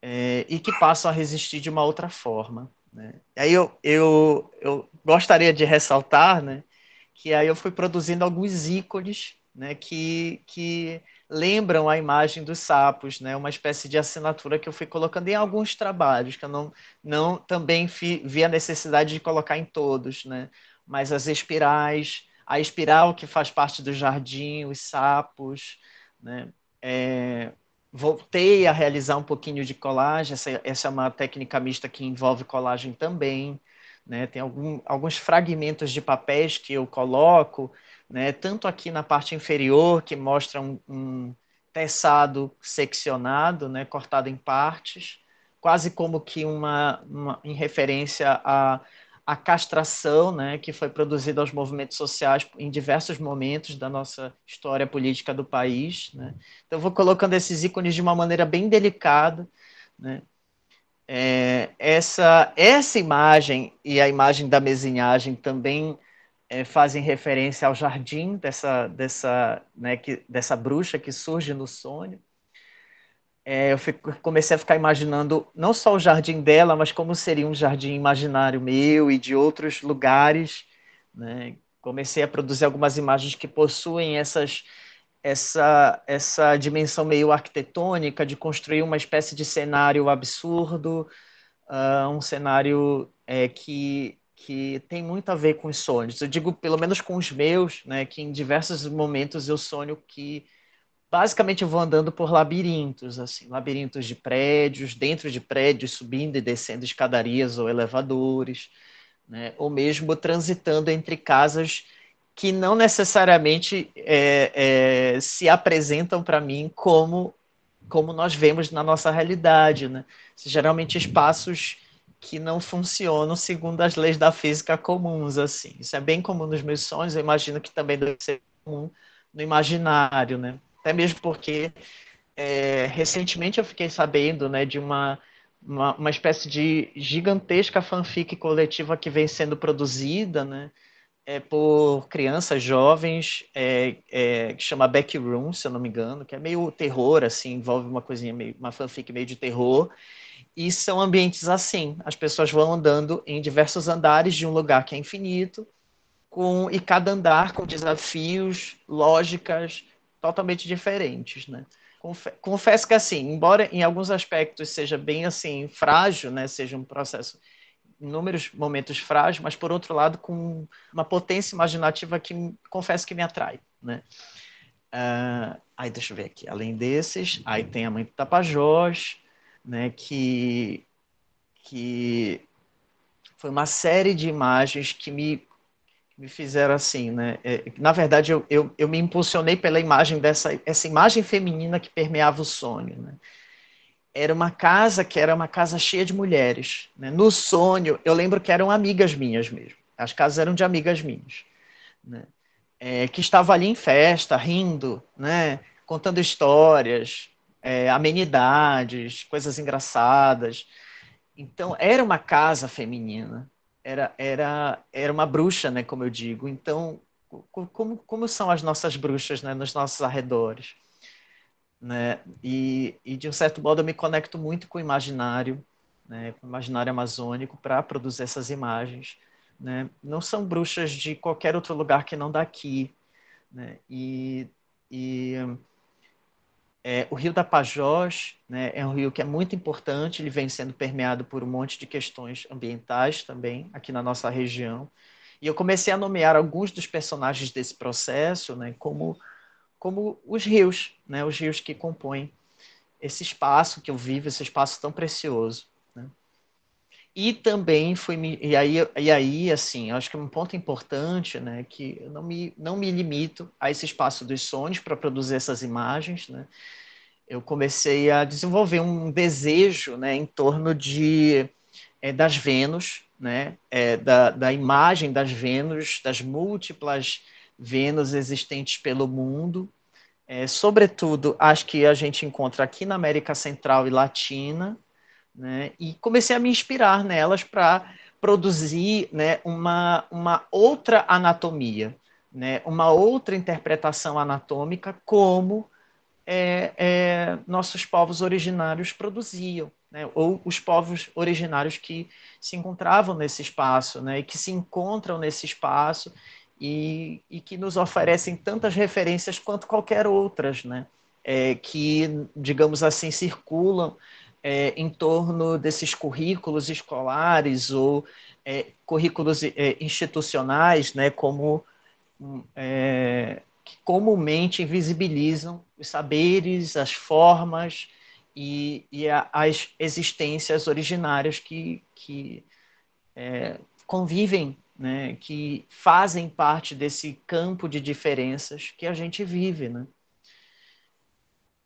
É, e que passam a resistir de uma outra forma. Né? Aí eu, eu, eu gostaria de ressaltar né, que aí eu fui produzindo alguns ícones né, que, que lembram a imagem dos sapos, né, uma espécie de assinatura que eu fui colocando em alguns trabalhos, que eu não, não também fi, vi a necessidade de colocar em todos, né, mas as espirais, a espiral que faz parte do jardim, os sapos, né, é, voltei a realizar um pouquinho de colagem. Essa, essa é uma técnica mista que envolve colagem também. Né? Tem algum, alguns fragmentos de papéis que eu coloco, né? tanto aqui na parte inferior, que mostra um, um teçado seccionado, né? cortado em partes, quase como que uma, uma em referência a a castração né, que foi produzida aos movimentos sociais em diversos momentos da nossa história política do país. Né? Então, vou colocando esses ícones de uma maneira bem delicada. Né? É, essa, essa imagem e a imagem da mesinhagem também é, fazem referência ao jardim dessa, dessa, né, que, dessa bruxa que surge no sonho é, eu fico, comecei a ficar imaginando não só o jardim dela, mas como seria um jardim imaginário meu e de outros lugares. Né? Comecei a produzir algumas imagens que possuem essas, essa, essa dimensão meio arquitetônica de construir uma espécie de cenário absurdo, uh, um cenário é, que, que tem muito a ver com os sonhos. Eu digo, pelo menos com os meus, né, que em diversos momentos eu sonho que basicamente eu vou andando por labirintos, assim, labirintos de prédios, dentro de prédios, subindo e descendo escadarias ou elevadores, né? ou mesmo transitando entre casas que não necessariamente é, é, se apresentam para mim como como nós vemos na nossa realidade, né? Geralmente espaços que não funcionam segundo as leis da física comuns, assim. Isso é bem comum nos meus sonhos, eu imagino que também deve ser comum no imaginário, né? Até mesmo porque é, recentemente eu fiquei sabendo né, de uma, uma, uma, espécie de gigantesca fanfic coletiva que vem sendo produzida né, é, por crianças jovens, é, é, que chama Backroom, se eu não me engano, que é meio terror, assim, envolve uma coisinha, meio, uma fanfic meio de terror. E são ambientes assim, as pessoas vão andando em diversos andares de um lugar que é infinito, com, e cada andar com desafios, lógicas, totalmente diferentes, né? Confesso que assim, embora em alguns aspectos seja bem assim frágil, né, seja um processo em inúmeros momentos frágil, mas por outro lado com uma potência imaginativa que confesso que me atrai, né? Uh, aí deixa eu ver aqui, além desses, aí tem a mãe do Tapajós, né, que que foi uma série de imagens que me me fizeram assim, né? É, na verdade, eu, eu, eu, me impulsionei pela imagem dessa essa imagem feminina que permeava o sonho, né? Era uma casa que era uma casa cheia de mulheres. Né? No sonho, eu lembro que eram amigas minhas mesmo. As casas eram de amigas minhas, né? É, que estava ali em festa, rindo, né? Contando histórias, é, amenidades, coisas engraçadas. Então, era uma casa feminina, era, era, era uma bruxa, né, como eu digo. Então, como, como são as nossas bruxas né, nos nossos arredores? Né? E, e, de um certo modo, eu me conecto muito com o imaginário, né, com o imaginário amazônico, para produzir essas imagens. Né? Não são bruxas de qualquer outro lugar que não daqui. Né? E, e é, o Rio da Pajós né, é um rio que é muito importante, ele vem sendo permeado por um monte de questões ambientais também, aqui na nossa região. E eu comecei a nomear alguns dos personagens desse processo né, como, como os rios, né, os rios que compõem esse espaço que eu vivo, esse espaço tão precioso. E também foi me, e aí e aí assim, acho que um ponto importante, né, que eu não me não me limito a esse espaço dos sonhos para produzir essas imagens, né? Eu comecei a desenvolver um desejo, né, em torno de é, das Vênus, né, é, da, da imagem das Vênus, das múltiplas Vênus existentes pelo mundo, é, sobretudo as que a gente encontra aqui na América Central e Latina, né? E comecei a me inspirar nelas para produzir né, uma, uma outra anatomia, né, uma outra interpretação anatômica como é, é, nossos povos originários produziam, né, ou os povos originários que se encontravam nesse espaço, né, e que se encontram nesse espaço e, e que nos oferecem tantas referências quanto qualquer outras, né, é, que, digamos assim, circulam é, em torno desses currículos escolares ou é, currículos é, institucionais, né, como hum, é, que comumente invisibilizam os saberes, as formas e, e a, as existências originárias que, que é, convivem, né, que fazem parte desse campo de diferenças que a gente vive, né?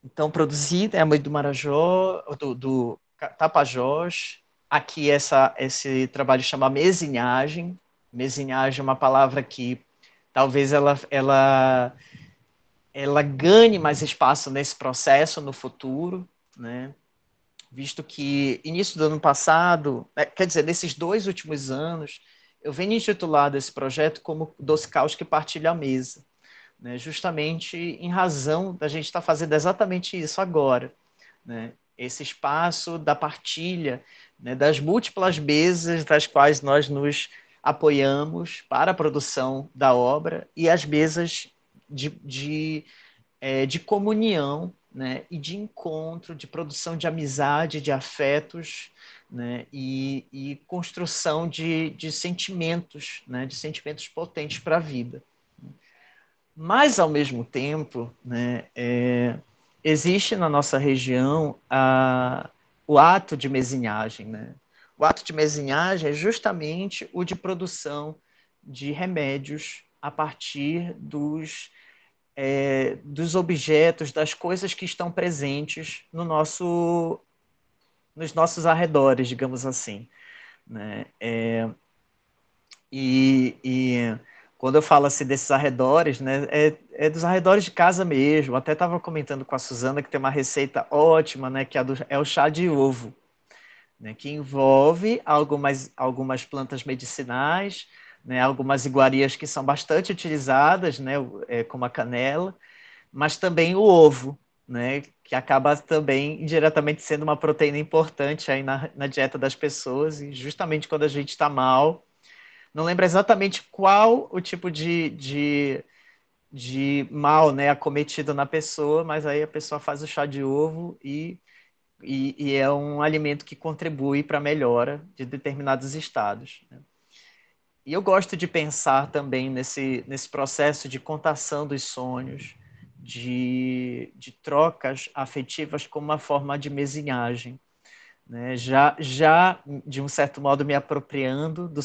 Então, produzida é a mãe do Marajó, do, do Tapajós. Aqui, essa, esse trabalho chama mesinhagem. Mesinhagem é uma palavra que talvez ela, ela, ela ganhe mais espaço nesse processo no futuro, né? visto que início do ano passado, é, quer dizer, nesses dois últimos anos, eu venho intitulado esse projeto como Doce Caos que Partilha a Mesa né? justamente em razão da gente estar tá fazendo exatamente isso agora. Né? Esse espaço da partilha, né? das múltiplas mesas das quais nós nos apoiamos para a produção da obra e as mesas de, de, é, de comunhão né, e de encontro, de produção de amizade, de afetos, né, e, e, construção de, de sentimentos, né, de sentimentos potentes para a vida. Mas, ao mesmo tempo, né, é, existe na nossa região a, o ato de mesinhagem. Né? O ato de mesinhagem é justamente o de produção de remédios a partir dos, é, dos objetos, das coisas que estão presentes no nosso, nos nossos arredores, digamos assim. Né? É, e, e quando eu falo assim desses arredores, né, é, é dos arredores de casa mesmo. Até estava comentando com a Suzana que tem uma receita ótima, né, que é, do, é o chá de ovo, né, que envolve algumas, algumas plantas medicinais, né, algumas iguarias que são bastante utilizadas, né, é, como a canela, mas também o ovo, né, que acaba também indiretamente sendo uma proteína importante aí na, na dieta das pessoas, e justamente quando a gente está mal, não lembro exatamente qual o tipo de, de, de mal né, acometido na pessoa, mas aí a pessoa faz o chá de ovo e, e, e é um alimento que contribui para a melhora de determinados estados. Né? E eu gosto de pensar também nesse, nesse processo de contação dos sonhos, de, de trocas afetivas como uma forma de mesinhagem né? já, já, de um certo modo, me apropriando do,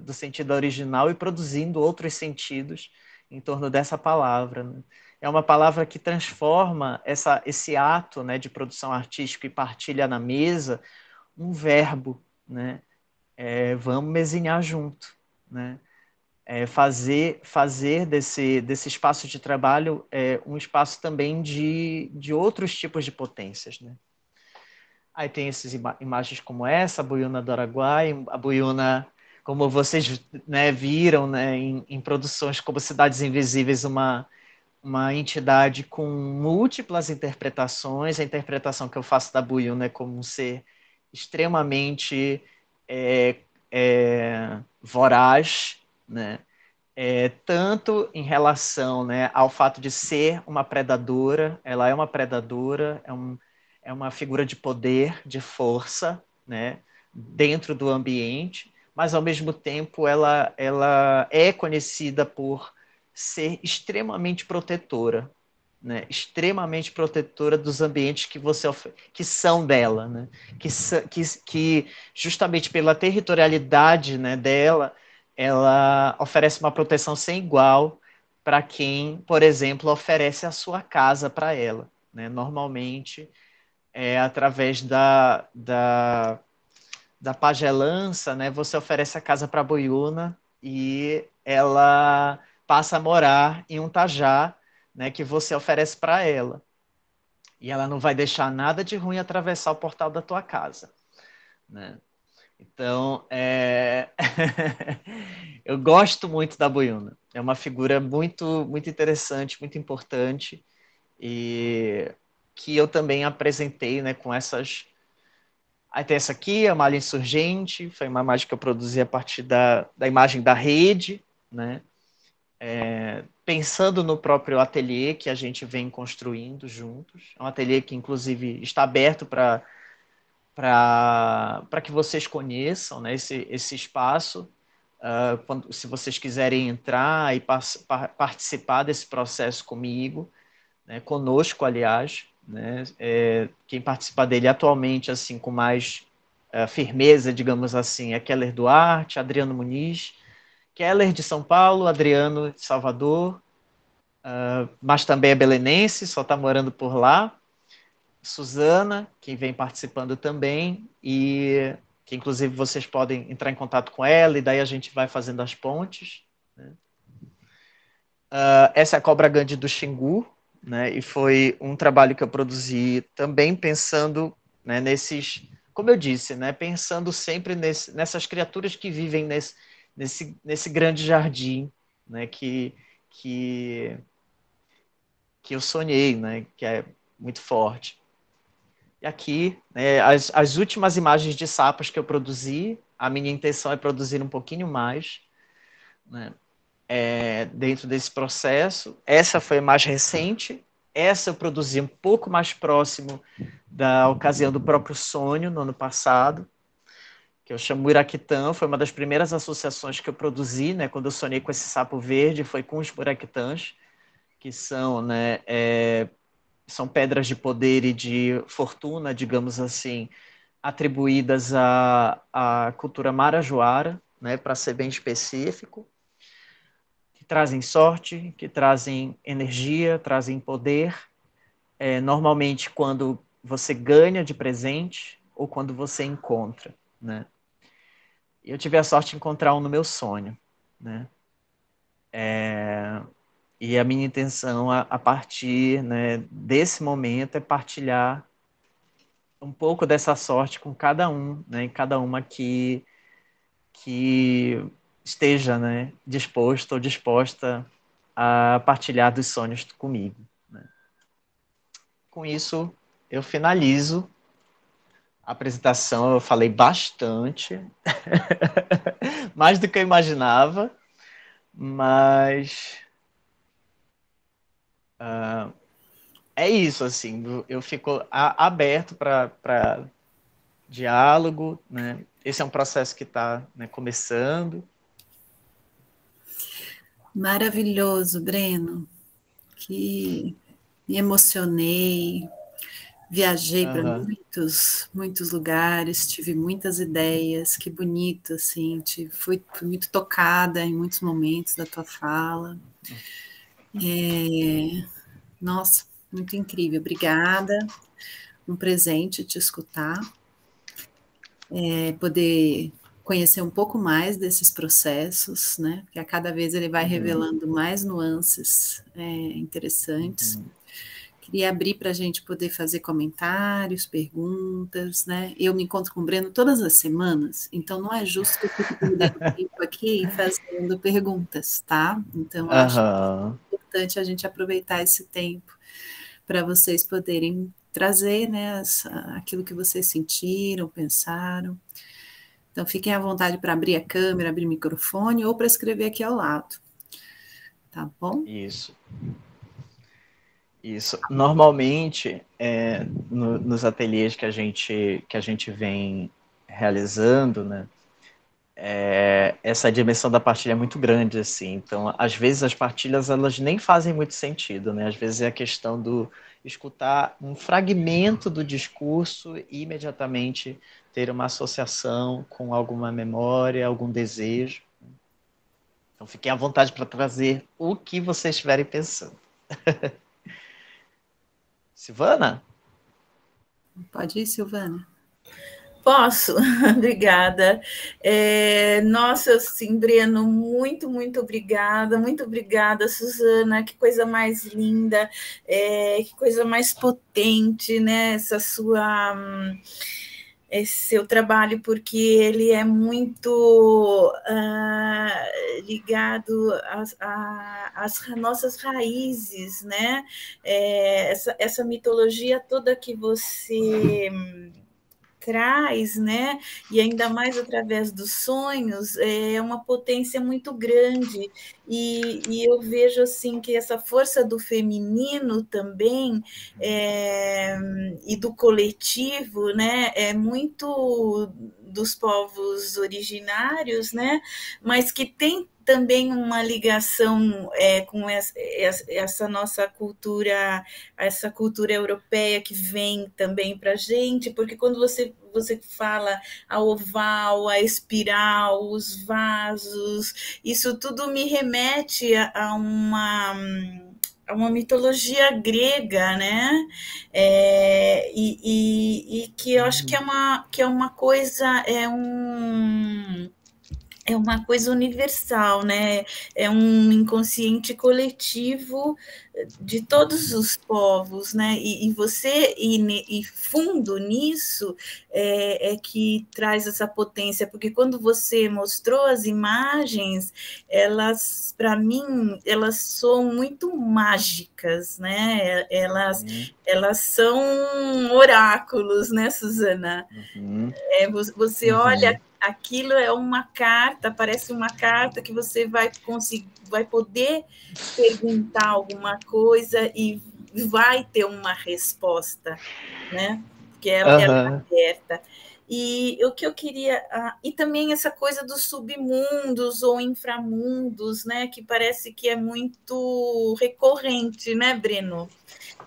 do sentido original e produzindo outros sentidos em torno dessa palavra. Né? É uma palavra que transforma essa, esse ato né, de produção artística e partilha na mesa um verbo, né? É, vamos mesinhar junto, né? É, fazer fazer desse, desse espaço de trabalho é, um espaço também de, de outros tipos de potências, né? Aí tem essas imagens como essa, a Buiuna do Araguai, a Buiuna, como vocês né, viram né, em, em, produções como Cidades Invisíveis, uma, uma entidade com múltiplas interpretações. A interpretação que eu faço da Buiuna é como um ser extremamente é, é, voraz, né? É, tanto em relação né, ao fato de ser uma predadora, ela é uma predadora, é um é uma figura de poder, de força, né, dentro do ambiente, mas ao mesmo tempo ela, ela é conhecida por ser extremamente protetora, né, extremamente protetora dos ambientes que você que são dela, né, que, que, que justamente pela territorialidade né, dela, ela oferece uma proteção sem igual para quem, por exemplo, oferece a sua casa para ela. Né? Normalmente é, através da, da, da pagelança, né, você oferece a casa para a boiuna e ela passa a morar em um tajá né, que você oferece para ela. E ela não vai deixar nada de ruim atravessar o portal da tua casa. Né? Então, é... eu gosto muito da Boiuna. É uma figura muito, muito interessante, muito importante. E que eu também apresentei né, com essas. Até essa aqui, é a malha insurgente, foi uma imagem que eu produzi a partir da, da imagem da rede, né? É, pensando no próprio ateliê que a gente vem construindo juntos. É um ateliê que, inclusive, está aberto para para que vocês conheçam né, esse, esse espaço. Uh, quando, se vocês quiserem entrar e par, par, participar desse processo comigo, né, conosco, aliás, né? É, quem participa dele atualmente, assim, com mais é, firmeza, digamos assim, é Keller Duarte, Adriano Muniz, Keller de São Paulo, Adriano de Salvador, uh, mas também é belenense, só está morando por lá. Suzana, quem vem participando também, e que inclusive vocês podem entrar em contato com ela, e daí a gente vai fazendo as pontes. Né? Uh, essa é a cobra grande do Xingu, né? E foi um trabalho que eu produzi também pensando né, nesses, como eu disse, né? Pensando sempre nesse, nessas criaturas que vivem nesse, nesse, nesse grande jardim, né? Que, que, que eu sonhei, né? Que é muito forte. E aqui, né, as, as últimas imagens de sapos que eu produzi, a minha intenção é produzir um pouquinho mais, né? é, dentro desse processo. Essa foi mais recente, essa eu produzi um pouco mais próximo da ocasião do próprio sonho, no ano passado, que eu chamo Iraquitã, foi uma das primeiras associações que eu produzi, né, quando eu sonhei com esse sapo verde, foi com os Buraquitãs, que são, né, é, são pedras de poder e de fortuna, digamos assim, atribuídas à, à cultura marajoara, né, para ser bem específico trazem sorte, que trazem energia, trazem poder. É, normalmente, quando você ganha de presente ou quando você encontra, né? Eu tive a sorte de encontrar um no meu sonho, né? É, e a minha intenção a, a partir né, desse momento é partilhar um pouco dessa sorte com cada um, né? Cada uma que que esteja né, disposto ou disposta a partilhar dos sonhos comigo. Né? Com isso, eu finalizo a apresentação. Eu falei bastante, mais do que eu imaginava, mas. Uh, é isso, assim, eu fico aberto para diálogo, né? Esse é um processo que está né, começando, Maravilhoso, Breno. Que me emocionei, viajei uhum. para muitos, muitos lugares, tive muitas ideias. Que bonito, assim. Te, fui, fui muito tocada em muitos momentos da tua fala. É, nossa, muito incrível. Obrigada. Um presente te escutar. É, poder conhecer um pouco mais desses processos, né? Porque a cada vez ele vai uhum. revelando mais nuances é, interessantes. Uhum. Queria abrir para a gente poder fazer comentários, perguntas, né? Eu me encontro com o Breno todas as semanas, então não é justo que eu fique tempo aqui fazendo perguntas, tá? Então acho é importante a gente aproveitar esse tempo para vocês poderem trazer, né, aquilo que vocês sentiram, pensaram. Então, fiquem à vontade para abrir a câmera, abrir o microfone ou para escrever aqui ao lado. Tá bom? Isso. Isso. Normalmente, é, no, nos ateliês que a gente, que a gente vem realizando, né, é, essa dimensão da partilha é muito grande, assim. Então, às vezes, as partilhas, elas nem fazem muito sentido, né? Às vezes é a questão do escutar um fragmento do discurso e imediatamente ter uma associação com alguma memória, algum desejo. Então, fiquem à vontade para trazer o que vocês estiverem pensando. Silvana? Pode ir, Silvana. Posso, obrigada. É, nossa, sim, Breno, muito, muito obrigada, muito obrigada, Suzana, que coisa mais linda, é, que coisa mais potente, né? Essa sua. Hum esse seu trabalho, porque ele é muito uh, ligado às, nossas raízes, né? É, essa, essa mitologia toda que você traz, né? E ainda mais através dos sonhos, é uma potência muito grande. E, e eu vejo assim que essa força do feminino também é, e do coletivo, né? É muito dos povos originários, né? Mas que tem também uma ligação é, com essa, essa, nossa cultura, essa cultura europeia que vem também para a gente, porque quando você, você fala a oval, a espiral, os vasos, isso tudo me remete a, a uma uma mitologia grega, né? É, e, e, e, que eu acho que é uhum. uma, que é uma coisa, é um é uma coisa universal, né? É um inconsciente coletivo eh, de todos os povos, né? E, e você e, e, fundo nisso é, é, que traz essa potência, porque quando você mostrou as imagens, elas, para mim, elas são muito mágicas, né? Elas, uhum. elas são oráculos, né, Suzana? Uhum. É, você uhum. olha aquilo é uma carta, parece uma carta que você vai conseguir, vai poder perguntar alguma coisa e vai ter uma resposta, né? Porque ela, uhum. é aberta. E o que eu queria. Ah, e também essa coisa dos submundos ou inframundos, né? Que parece que é muito recorrente, né, Breno?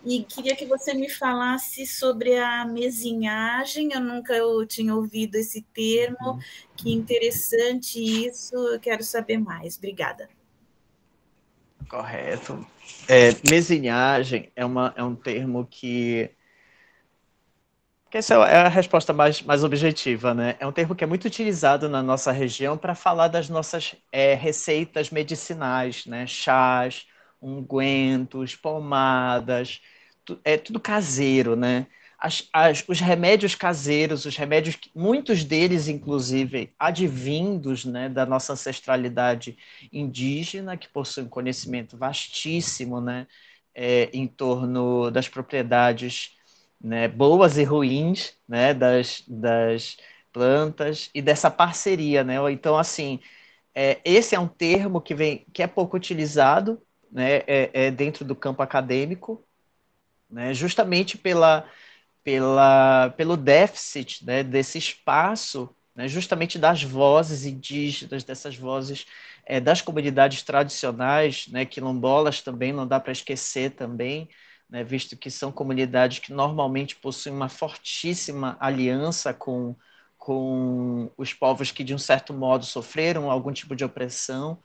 E queria que você me falasse sobre a mesinhagem, eu nunca eu tinha ouvido esse termo, uhum. que interessante isso, eu quero saber mais. Obrigada. Correto. É, mesinhagem é, uma, é um termo que essa é a resposta mais, mais objetiva, né? É um termo que é muito utilizado na nossa região para falar das nossas é, receitas medicinais, né? Chás, ungüentos, pomadas, é tudo caseiro, né? As, as, os remédios caseiros, os remédios, muitos deles, inclusive, advindos né, da nossa ancestralidade indígena, que possui um conhecimento vastíssimo né, é, em torno das propriedades né, boas e ruins né, das, das plantas e dessa parceria. Né? Então, assim, é, esse é um termo que, vem, que é pouco utilizado né, é, é dentro do campo acadêmico, né? justamente pela, pela, pelo déficit né? desse espaço, né? justamente das vozes indígenas, dessas vozes é, das comunidades tradicionais, né? quilombolas também, não dá para esquecer também, né? visto que são comunidades que normalmente possuem uma fortíssima aliança com com os povos que, de um certo modo, sofreram algum tipo de opressão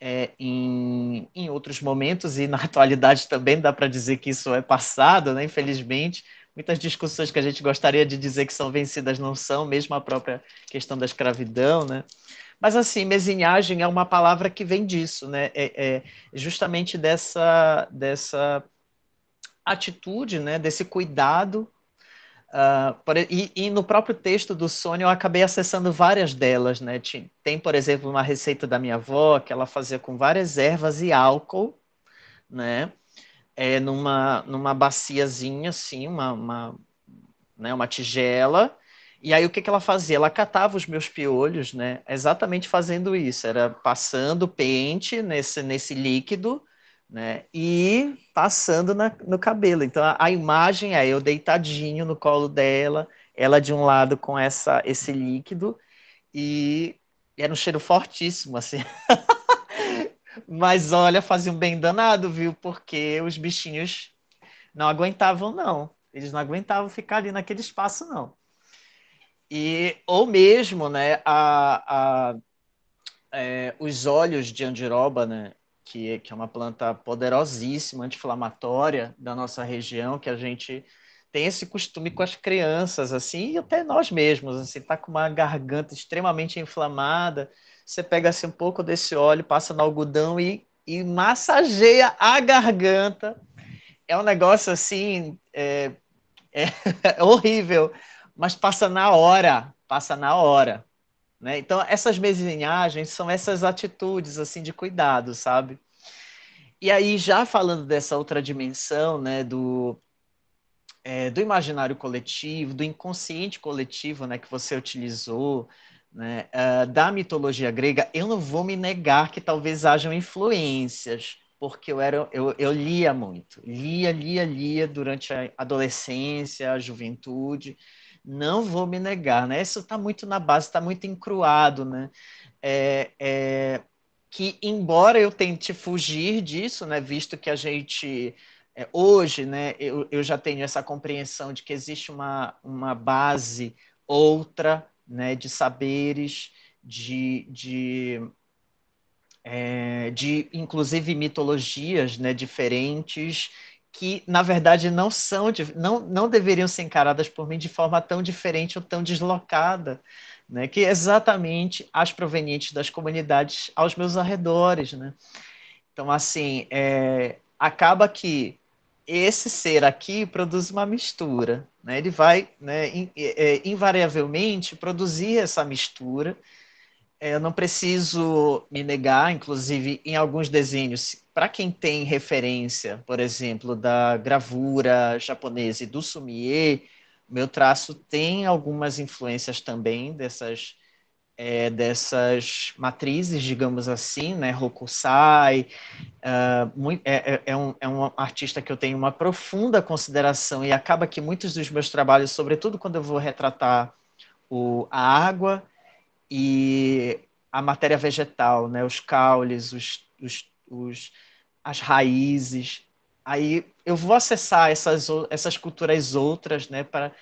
é, em, em outros momentos e na atualidade também dá para dizer que isso é passado, né? infelizmente. Muitas discussões que a gente gostaria de dizer que são vencidas não são, mesmo a própria questão da escravidão. Né? Mas, assim, mesinhagem é uma palavra que vem disso, né? é, é justamente dessa, dessa atitude, né? desse cuidado Uh, por, e, e, no próprio texto do Sônia eu acabei acessando várias delas, né? Tem, por exemplo, uma receita da minha avó que ela fazia com várias ervas e álcool, né? É, numa, numa baciazinha, assim, uma, uma, né, uma tigela. E aí o que, que ela fazia? Ela catava os meus piolhos, né? Exatamente fazendo isso. Era passando pente nesse, nesse líquido né? E passando na, no cabelo. Então a, a, imagem é eu deitadinho no colo dela, ela de um lado com essa esse líquido e, e era um cheiro fortíssimo assim. Mas olha, fazia um bem danado, viu? Porque os bichinhos não aguentavam não. Eles não aguentavam ficar ali naquele espaço não. E ou mesmo, né, a, a é, os olhos de Andiroba, né? que é, que é uma planta poderosíssima, anti-inflamatória da nossa região, que a gente tem esse costume com as crianças, assim, e até nós mesmos, assim, tá com uma garganta extremamente inflamada, você pega, assim, um pouco desse óleo, passa no algodão e, e massageia a garganta. É um negócio, assim, é, é, é horrível, mas passa na hora, passa na hora. Né? Então, essas mesinhagens são essas atitudes assim de cuidado, sabe? E aí, já falando dessa outra dimensão, né, do, é, do imaginário coletivo, do inconsciente coletivo, né, que você utilizou, né, uh, da mitologia grega, eu não vou me negar que talvez hajam influências, porque eu, era, eu, eu lia muito, lia, lia, lia durante a adolescência, a juventude, não vou me negar, né? Isso está muito na base, está muito encruado, né? É, é, que embora eu tente fugir disso, né? Visto que a gente é, hoje, né? Eu, eu já tenho essa compreensão de que existe uma, uma base outra, né? De saberes, de, de é, de inclusive mitologias né, diferentes que, na verdade, não são, não, não deveriam ser encaradas por mim de forma tão diferente ou tão deslocada, né? que é exatamente as provenientes das comunidades aos meus arredores. Né? Então, assim, é, acaba que esse ser aqui produz uma mistura, né? ele vai né, é, invariavelmente produzir essa mistura é, eu não preciso me negar, inclusive, em alguns desenhos. Para quem tem referência, por exemplo, da gravura japonesa e do sumiê, meu traço tem algumas influências também dessas é, dessas matrizes, digamos assim, né? Hokusai. Uh, ah, muito, é, é, é, um, é um artista que eu tenho uma profunda consideração e acaba que muitos dos meus trabalhos, sobretudo quando eu vou retratar o, a água, e a matéria vegetal, né? os caules, os, os, os, as raízes. Aí eu vou acessar essas, essas culturas outras, né? para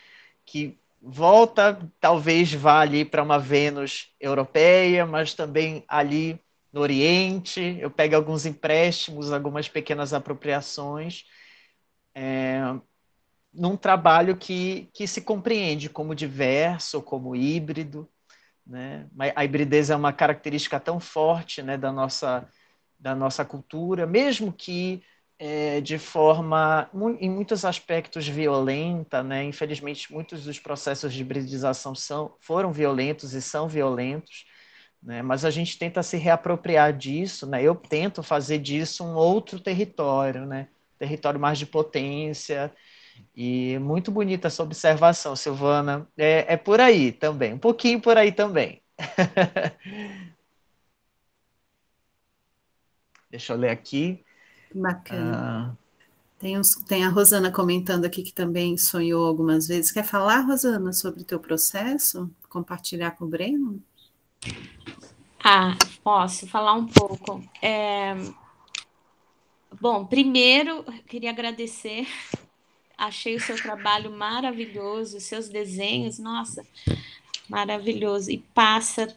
que volta, talvez vá ali para uma Vênus europeia, mas também ali no Oriente. Eu pego alguns empréstimos, algumas pequenas apropriações. É, num trabalho que, que se compreende como diverso, como híbrido, né? A hibridez é uma característica tão forte né, da, nossa, da nossa cultura, mesmo que é, de forma, em muitos aspectos, violenta. Né? Infelizmente, muitos dos processos de hibridização são, foram violentos e são violentos, né? mas a gente tenta se reapropriar disso. Né? Eu tento fazer disso um outro território, né? território mais de potência, e muito bonita essa observação, Silvana. É, é por aí também, um pouquinho por aí também. Deixa eu ler aqui. Bacana. Ah. Tem, uns, tem, a Rosana comentando aqui que também sonhou algumas vezes. Quer falar, Rosana, sobre o teu processo? Compartilhar com o Breno? Ah, posso falar um pouco. É... Bom, primeiro, queria agradecer achei o seu trabalho maravilhoso, seus desenhos, nossa, maravilhoso. E passa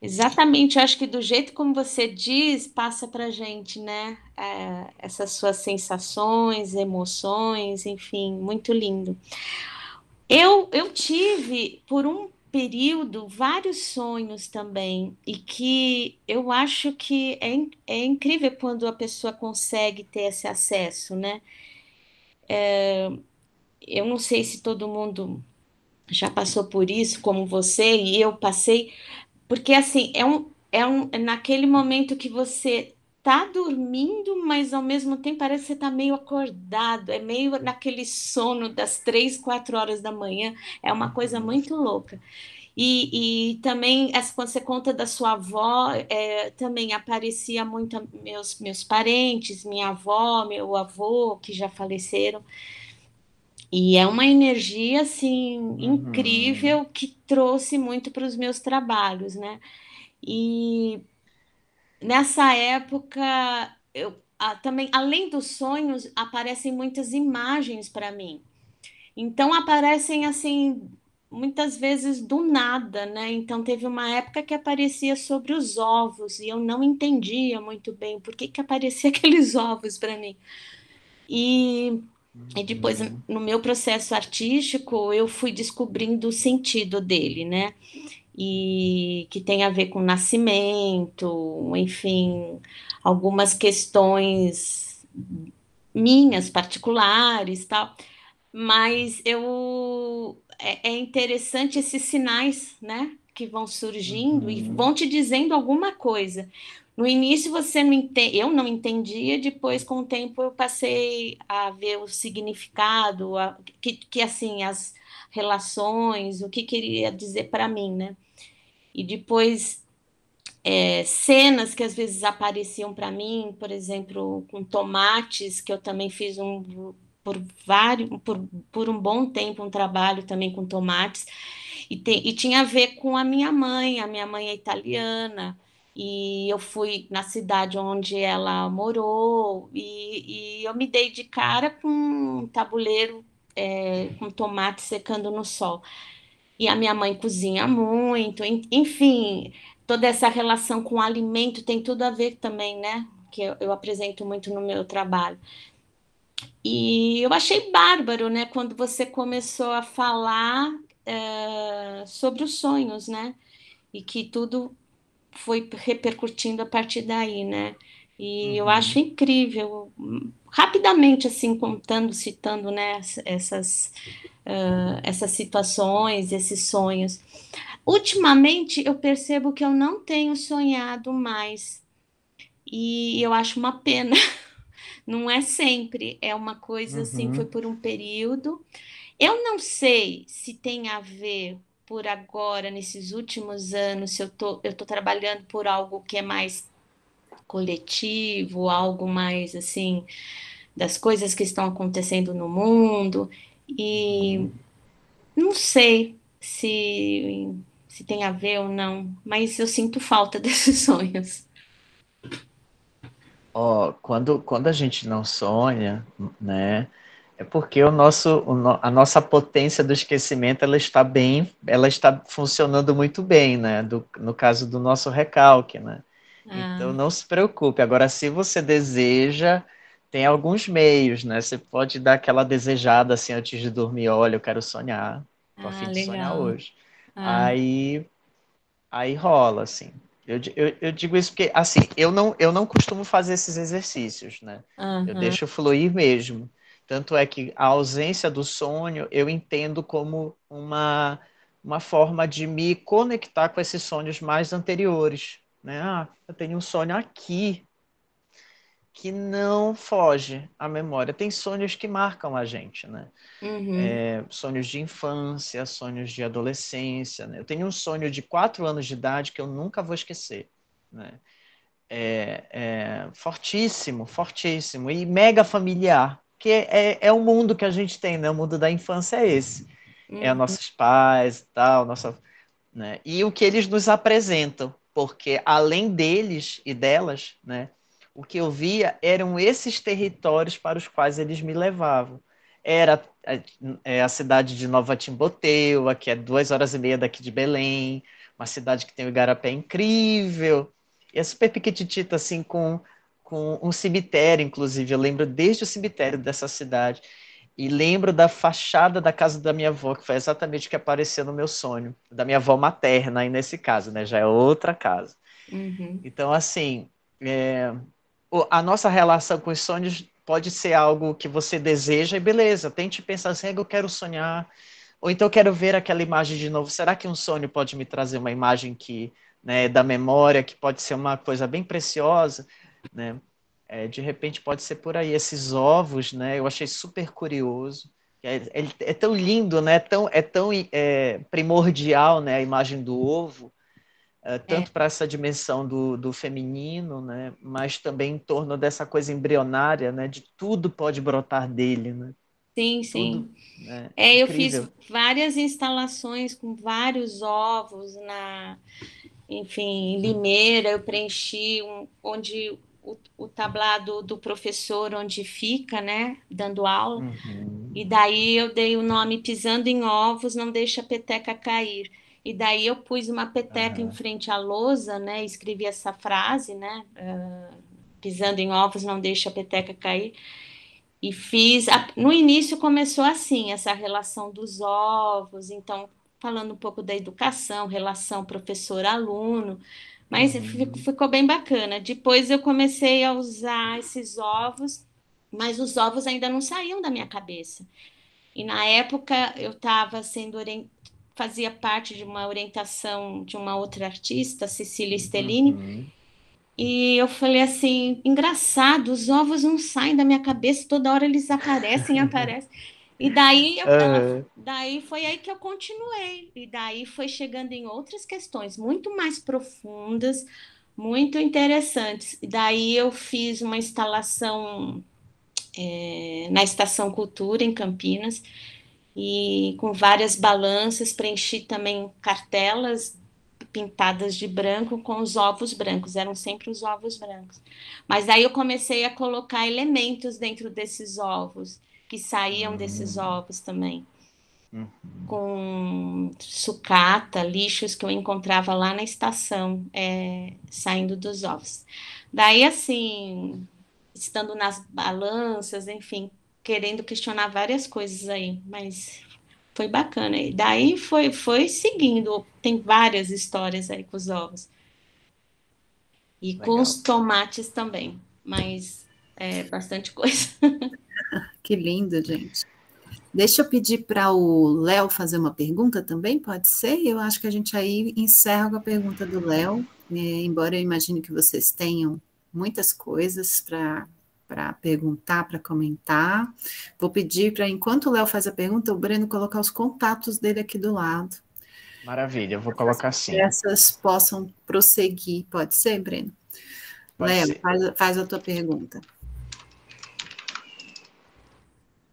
exatamente, acho que do jeito como você diz, passa para gente, né? É, essas suas sensações, emoções, enfim, muito lindo. Eu, eu tive por um período vários sonhos também e que eu acho que é, é incrível quando a pessoa consegue ter esse acesso, né? É, eu não sei se todo mundo já passou por isso, como você e eu passei, porque assim, é um, é um é naquele momento que você tá dormindo, mas ao mesmo tempo parece que você tá meio acordado, é meio naquele sono das três, quatro horas da manhã, é uma coisa uhum. muito louca. E, e também, essa, quando você conta da sua avó, é, também aparecia muito meus, meus parentes, minha avó, meu avô, que já faleceram. E é uma energia assim uhum. incrível que trouxe muito para os meus trabalhos, né? E nessa época eu a, também, além dos sonhos, aparecem muitas imagens para mim. Então aparecem assim muitas vezes do nada, né? Então teve uma época que aparecia sobre os ovos e eu não entendia muito bem por que, que aparecia aqueles ovos para mim. E, e uhum. depois, no meu processo artístico, eu fui descobrindo o sentido dele, né? E que tem a ver com nascimento, enfim, algumas questões minhas particulares, tal. Mas eu é, é, interessante esses sinais, né? Que vão surgindo uhum. e vão te dizendo alguma coisa. No início você não entende, eu não entendia, depois com o tempo eu passei a ver o significado, a, que, que assim as relações, o que queria dizer para mim, né? E depois é, cenas que às vezes apareciam para mim, por exemplo, com tomates, que eu também fiz um por, vários, por, por um bom tempo um trabalho também com tomates, e, te, e tinha a ver com a minha mãe, a minha mãe é italiana, e eu fui na cidade onde ela morou, e, e eu me dei de cara com um tabuleiro é, com tomate secando no sol. E a minha mãe cozinha muito, enfim, toda essa relação com o alimento tem tudo a ver também, né? Que eu, eu apresento muito no meu trabalho. E eu achei bárbaro, né, quando você começou a falar é, sobre os sonhos, né? E que tudo foi repercutindo a partir daí, né? E uhum. eu acho incrível, rapidamente assim contando, citando, né, essas uh, essas situações, esses sonhos. Ultimamente eu percebo que eu não tenho sonhado mais e eu acho uma pena. Não é sempre, é uma coisa assim, uhum. assim, foi por um período. Eu não sei se tem a ver por agora, nesses últimos anos, se eu tô, eu tô trabalhando por algo que é mais coletivo, algo mais assim, das coisas que estão acontecendo no mundo. E uhum. não sei se, se tem a ver ou não, mas eu sinto falta desses sonhos. Ó, quando, quando a gente não sonha, né? É porque o nosso, o no, a nossa potência do esquecimento ela está bem, ela está funcionando muito bem, né? Do, no caso do nosso recalque, né? Ah. Então não se preocupe. Agora, se você deseja, tem alguns meios, né? Você pode dar aquela desejada assim antes de dormir, olha, eu quero sonhar, tô ah, afim de legal. sonhar hoje. Ah. Aí, aí rola, assim. Eu, eu, eu, digo isso porque, assim, eu não, eu não costumo fazer esses exercícios, né? Uhum. Eu deixo fluir mesmo. Tanto é que a ausência do sonho eu entendo como uma, uma forma de me conectar com esses sonhos mais anteriores. Né? Ah, eu tenho um sonho aqui, que não foge à memória. Tem sonhos que marcam a gente, né? Uhum. É, sonhos de infância, sonhos de adolescência. Né? Eu tenho um sonho de quatro anos de idade que eu nunca vou esquecer, né? É, é fortíssimo, fortíssimo e mega familiar, que é, é, o mundo que a gente tem, né? O mundo da infância é esse. É uhum. É nossos pais e tal, nossa, né? E o que eles nos apresentam, porque além deles e delas, né? o que eu via eram esses territórios para os quais eles me levavam. Era a, é, a cidade de Nova Timboteu, que é duas horas e meia daqui de Belém, uma cidade que tem o Igarapé incrível, e é super piquititita, assim, com, com um cemitério, inclusive. Eu lembro desde o cemitério dessa cidade. E lembro da fachada da casa da minha avó, que foi exatamente o que apareceu no meu sonho. Da minha avó materna, aí nesse caso, né? Já é outra casa. Uhum. Então, assim, é, a nossa relação com os sonhos pode ser algo que você deseja e beleza, tente pensar assim, ah, eu quero sonhar, ou então eu quero ver aquela imagem de novo, será que um sonho pode me trazer uma imagem que, né, da memória, que pode ser uma coisa bem preciosa, né? É, de repente pode ser por aí, esses ovos, né, eu achei super curioso, é, é, é tão lindo, né, tão, é tão é, primordial, né, a imagem do ovo, é, é, tanto para essa dimensão do, do feminino, né, mas também em torno dessa coisa embrionária, né, de tudo pode brotar dele, né? Sim, sim. Tudo, né? é, eu fiz várias instalações com vários ovos na, enfim, em Limeira, eu preenchi um, onde o, o tablado do professor onde fica, né, dando aula. Uhum. E daí eu dei o nome pisando em ovos, não deixa a peteca cair. E daí eu pus uma peteca uhum. em frente à lousa, né? Escrevi essa frase, né? Uh, pisando em ovos, não deixa a peteca cair. E fiz. A... No início começou assim, essa relação dos ovos, então falando um pouco da educação, relação professor-aluno, mas uhum. ficou bem bacana. Depois eu comecei a usar esses ovos, mas os ovos ainda não saíam da minha cabeça. E na época eu estava sendo fazia parte de uma orientação de uma outra artista, Cecília uhum. Stellini. Uhum. E eu falei assim: engraçado, os ovos não saem da minha cabeça, toda hora eles aparecem, aparecem. E daí, eu, uhum. daí foi aí que eu continuei. E daí foi chegando em outras questões muito mais profundas, muito interessantes. E daí eu fiz uma instalação é, na Estação Cultura, em Campinas, e com várias balanças, preenchi também cartelas pintadas de branco com os ovos brancos, eram sempre os ovos brancos. Mas aí eu comecei a colocar elementos dentro desses ovos, que saíam desses hum. ovos também. Uhum. Com sucata, lixos que eu encontrava lá na estação, é, saindo dos ovos. Daí, assim, estando nas balanças, enfim, querendo questionar várias coisas aí, mas foi bacana. E daí foi, foi seguindo, tem várias histórias aí com os ovos. E Legal. com os tomates também, mas é bastante coisa. que lindo, gente. Deixa eu pedir para o Léo fazer uma pergunta também, pode ser? Eu acho que a gente aí encerra com a pergunta do Léo, né? embora eu imagine que vocês tenham muitas coisas para para perguntar, para comentar. Vou pedir para, enquanto o Léo faz a pergunta, o Breno colocar os contatos dele aqui do lado. Maravilha, eu vou colocar assim. Que essas possam prosseguir, pode ser, Breno? Léo, Faz, faz a tua pergunta.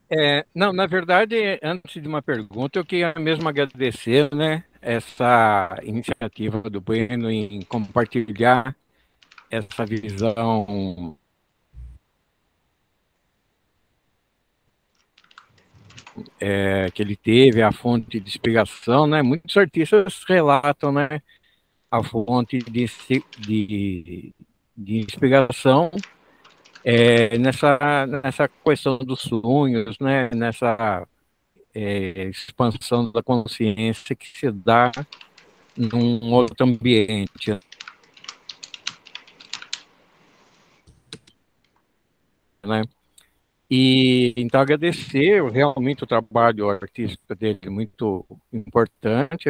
É, não, na verdade, antes de uma pergunta, eu queria mesmo agradecer né, essa iniciativa do Breno em compartilhar essa visão é, que ele teve, a fonte de inspiração, né? Muitos artistas relatam, né? A fonte de, de, de inspiração é, nessa, nessa questão dos sonhos, né? Nessa é, expansão da consciência que se dá num outro ambiente, né? E então agradecer realmente o trabalho artístico dele muito importante.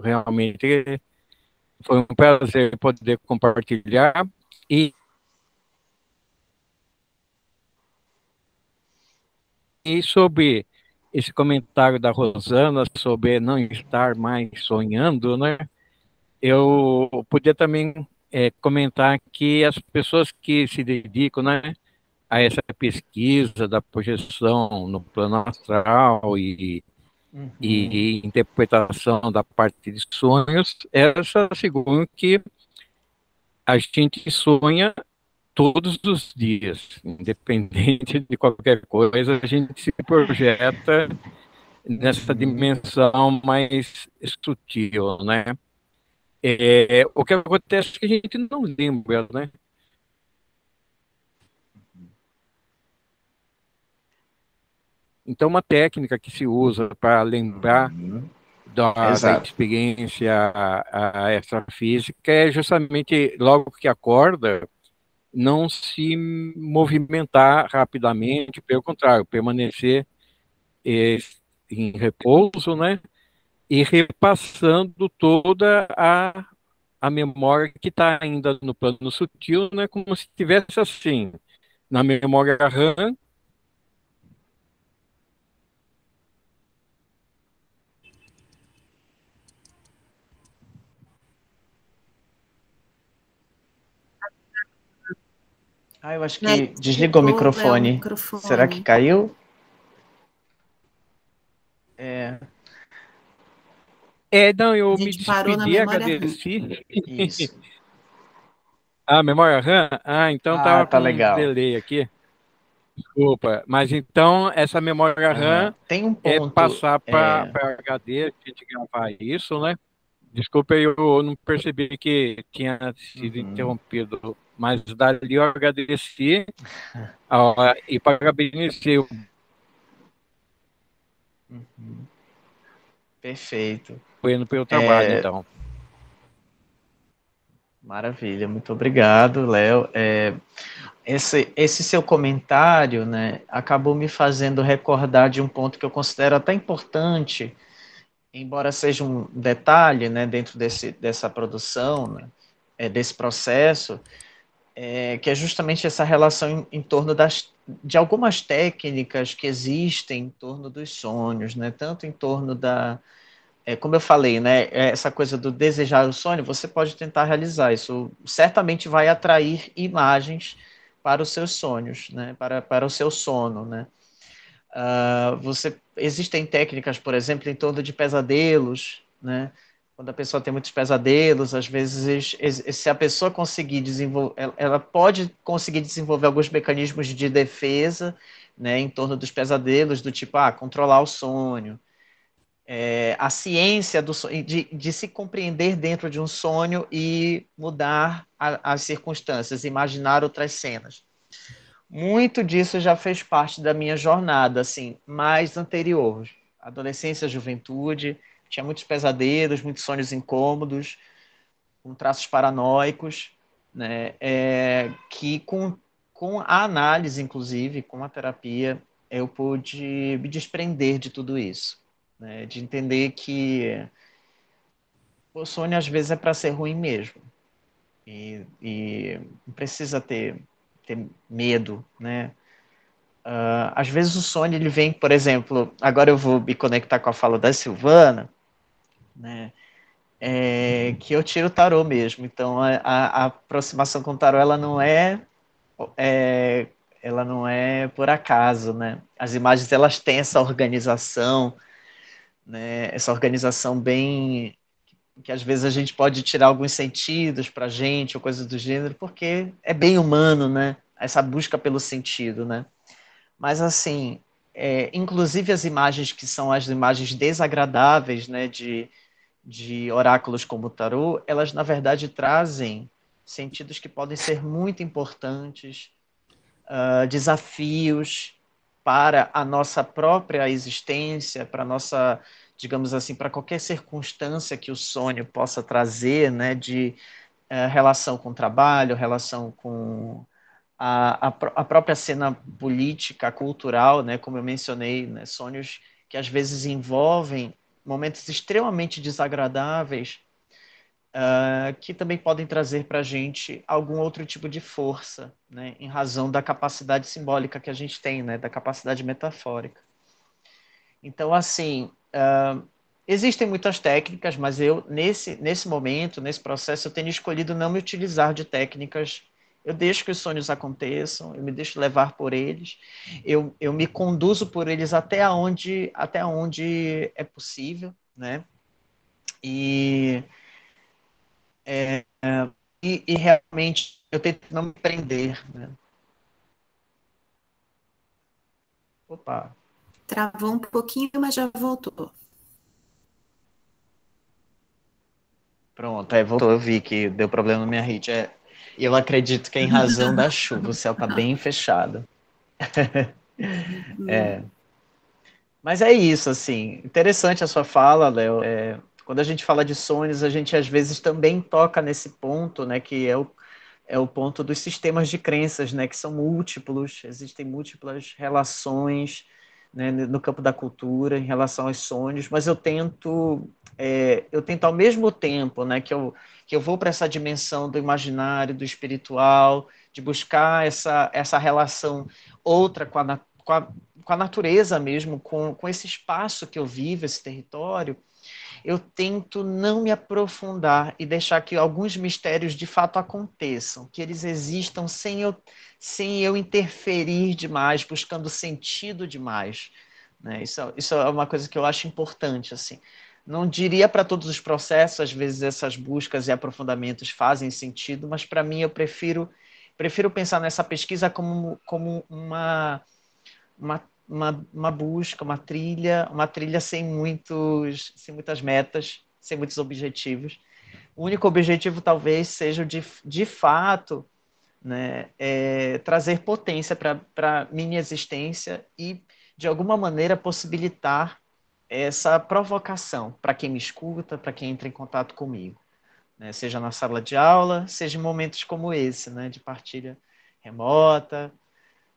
Realmente foi um prazer poder compartilhar e e sobre esse comentário da Rosana sobre não estar mais sonhando, né? Eu podia também é, comentar que as pessoas que se dedicam, né? a essa pesquisa da projeção no plano astral e, uhum. e, interpretação da parte de sonhos, essa é segundo que a gente sonha todos os dias, independente de qualquer coisa, a gente se projeta nessa dimensão mais sutil, né? É, o que acontece é que a gente não lembra, né? Então, uma técnica que se usa para lembrar uhum. da, da, experiência a, a extrafísica é justamente logo que acorda, não se movimentar rapidamente, pelo contrário, permanecer eh, em repouso, né? E repassando toda a, a memória que está ainda no plano sutil, né? Como se estivesse assim, na memória RAM, Ah, eu acho que é, desligou o microfone. É o microfone. Será que caiu? É. É, não, eu me despedi, agradeci. ah, memória RAM? Ah, então ah, tava tá com legal. um delay aqui. Desculpa, mas então essa memória ah, RAM tem um é ponto, é passar para é... HD, a gente gravar isso, né? Desculpa, eu não percebi que tinha sido uhum. interrompido mas dali eu agradeci ó, e parabenizei. Uhum. Perfeito. Indo pelo trabalho, é... então. Maravilha, muito obrigado, Léo. É, esse, esse seu comentário né, acabou me fazendo recordar de um ponto que eu considero até importante, embora seja um detalhe né, dentro desse, dessa produção, né, é, desse processo, é, que é justamente essa relação em, em, torno das, de algumas técnicas que existem em torno dos sonhos, né? tanto em torno da, é, como eu falei, né, é, essa coisa do desejar o sonho, você pode tentar realizar isso, certamente vai atrair imagens para os seus sonhos, né, para, para o seu sono, né. Uh, você existem técnicas, por exemplo, em torno de pesadelos, né, quando a pessoa tem muitos pesadelos, às vezes, se a pessoa conseguir desenvolver, ela pode conseguir desenvolver alguns mecanismos de defesa, né, em torno dos pesadelos, do tipo, ah, controlar o sonho. É, a ciência do de, de, se compreender dentro de um sonho e mudar a, as circunstâncias, imaginar outras cenas. Muito disso já fez parte da minha jornada, assim, mais anterior, adolescência, juventude, tinha muitos pesadelos, muitos sonhos incômodos, com traços paranoicos, né? É, que com, com a análise, inclusive, com a terapia, eu pude me desprender de tudo isso, né? de entender que o sonho às vezes é para ser ruim mesmo e, e não precisa ter, ter medo, né? Uh, às vezes o sonho ele vem, por exemplo, agora eu vou me conectar com a fala da Silvana, né? É, que eu tiro o tarô mesmo. Então a, a, aproximação com o tarô ela não é, é, ela não é por acaso, né? As imagens elas têm essa organização, né? Essa organização bem que às vezes a gente pode tirar alguns sentidos para a gente ou coisas do gênero, porque é bem humano, né? Essa busca pelo sentido, né? Mas assim, é, inclusive as imagens que são as imagens desagradáveis, né? De de oráculos como o tarô, elas na verdade trazem sentidos que podem ser muito importantes, uh, desafios para a nossa própria existência, para nossa, digamos assim, para qualquer circunstância que o sonho possa trazer, né, de uh, relação com o trabalho, relação com a, a, a, própria cena política, cultural, né, como eu mencionei, né, sonhos que às vezes envolvem momentos extremamente desagradáveis uh, que também podem trazer para a gente algum outro tipo de força, né? em razão da capacidade simbólica que a gente tem, né? da capacidade metafórica. Então, assim, uh, existem muitas técnicas, mas eu, nesse, nesse momento, nesse processo, eu tenho escolhido não me utilizar de técnicas eu deixo que os sonhos aconteçam, eu me deixo levar por eles, eu, eu me conduzo por eles até onde, até onde é possível, né? E, é, e, e, realmente eu tento não me prender, né? Opa. Travou um pouquinho, mas já voltou. Pronto, é, voltou. Eu vi que deu problema na minha rede. É, eu acredito que é em razão da chuva, o céu está bem fechado. Uhum. é. Mas é isso, assim. Interessante a sua fala, Léo. É, quando a gente fala de sonhos, a gente às vezes também toca nesse ponto, né? Que é o, é o ponto dos sistemas de crenças, né? Que são múltiplos, existem múltiplas relações né, no campo da cultura, em relação aos sonhos, mas eu tento, é, eu tento ao mesmo tempo né, que, eu, que eu vou para essa dimensão do imaginário, do espiritual, de buscar essa, essa relação outra com a, com a, com a natureza mesmo, com, com esse espaço que eu vivo, esse território, eu tento não me aprofundar e deixar que alguns mistérios de fato aconteçam, que eles existam sem eu, sem eu interferir demais, buscando sentido demais. Né? Isso, isso é uma coisa que eu acho importante, assim. Não diria para todos os processos, às vezes essas buscas e aprofundamentos fazem sentido, mas para mim eu prefiro prefiro pensar nessa pesquisa como, como uma, uma uma, uma busca, uma trilha, uma trilha sem, muitos, sem muitas metas, sem muitos objetivos. O único objetivo talvez seja de, de fato né, é, trazer potência para minha existência e de alguma maneira possibilitar essa provocação para quem me escuta, para quem entra em contato comigo, né, seja na sala de aula, seja em momentos como esse, né, de partilha remota,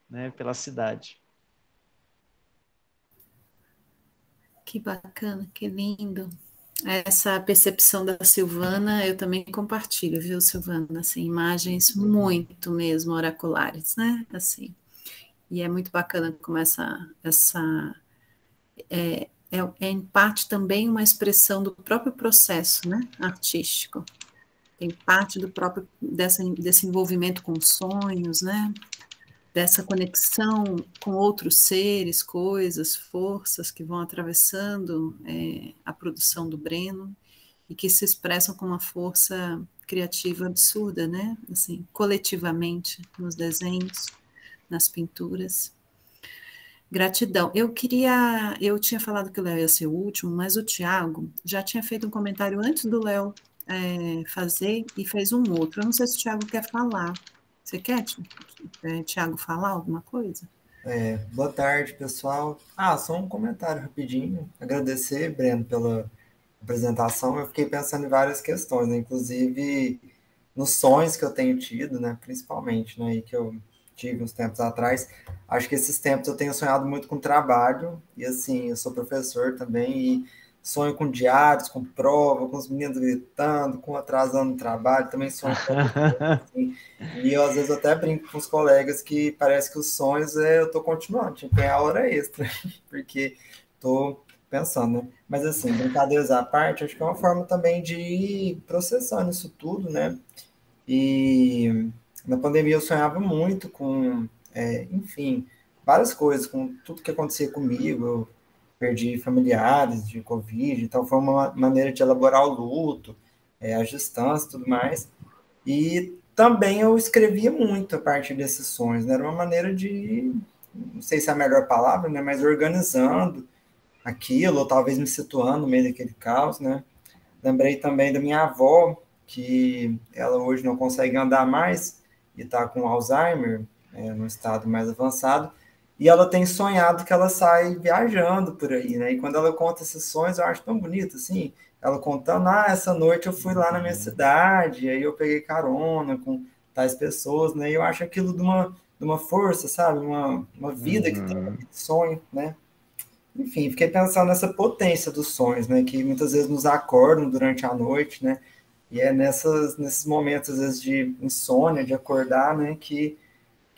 né, pela cidade. Que bacana, que lindo. Essa percepção da Silvana, eu também compartilho, viu, Silvana? Assim, imagens muito mesmo oraculares, né? Assim, e é muito bacana como essa, essa é, é, é, em parte também uma expressão do próprio processo né, artístico. Tem parte do próprio desse envolvimento com sonhos, né? dessa conexão com outros seres, coisas, forças que vão atravessando é, a produção do Breno e que se expressam com uma força criativa absurda, né? Assim, coletivamente nos desenhos, nas pinturas. Gratidão. Eu queria, eu tinha falado que o Léo ia ser o último, mas o Tiago já tinha feito um comentário antes do Léo é, fazer e fez um outro. Eu não sei se o Tiago quer falar. Você quer, Tiago, é, falar alguma coisa? É, boa tarde, pessoal. Ah, só um comentário rapidinho. Agradecer, Breno, pela apresentação. Eu fiquei pensando em várias questões, né? inclusive nos sonhos que eu tenho tido, né? principalmente, né? e que eu tive uns tempos atrás. Acho que esses tempos eu tenho sonhado muito com trabalho, e assim, eu sou professor também, e sonho com diários, com prova, com os meninos gritando, com atrasando o trabalho, também sonho com... assim. E eu, às vezes, eu até brinco com os colegas que parece que os sonhos é, eu tô continuando, tipo, é a hora extra, porque tô pensando, né? Mas, assim, brincadeiras à parte, acho que é uma forma também de ir processando isso tudo, né? E na pandemia eu sonhava muito com, é, enfim, várias coisas, com tudo que acontecia comigo, eu perdi familiares de Covid, então foi uma maneira de elaborar o luto, é, as distâncias tudo mais. E também eu escrevia muito a partir desses sonhos, né? era uma maneira de, não sei se é a melhor palavra, né? mas organizando aquilo, ou talvez me situando no meio daquele caos, né? Lembrei também da minha avó, que ela hoje não consegue andar mais e está com Alzheimer, é, no estado mais avançado, e ela tem sonhado que ela sai viajando por aí, né? E quando ela conta esses sonhos, eu acho tão bonito, assim, ela contando, ah, essa noite eu fui lá na minha uhum. cidade, aí eu peguei carona com tais pessoas, né? E eu acho aquilo de uma, de uma força, sabe? Uma, uma vida uhum. que tem um uhum. sonho, né? Enfim, fiquei pensando nessa potência dos sonhos, né? Que muitas vezes nos acordam durante a noite, né? E é nessas, nesses momentos, às vezes, de insônia, de acordar, né? Que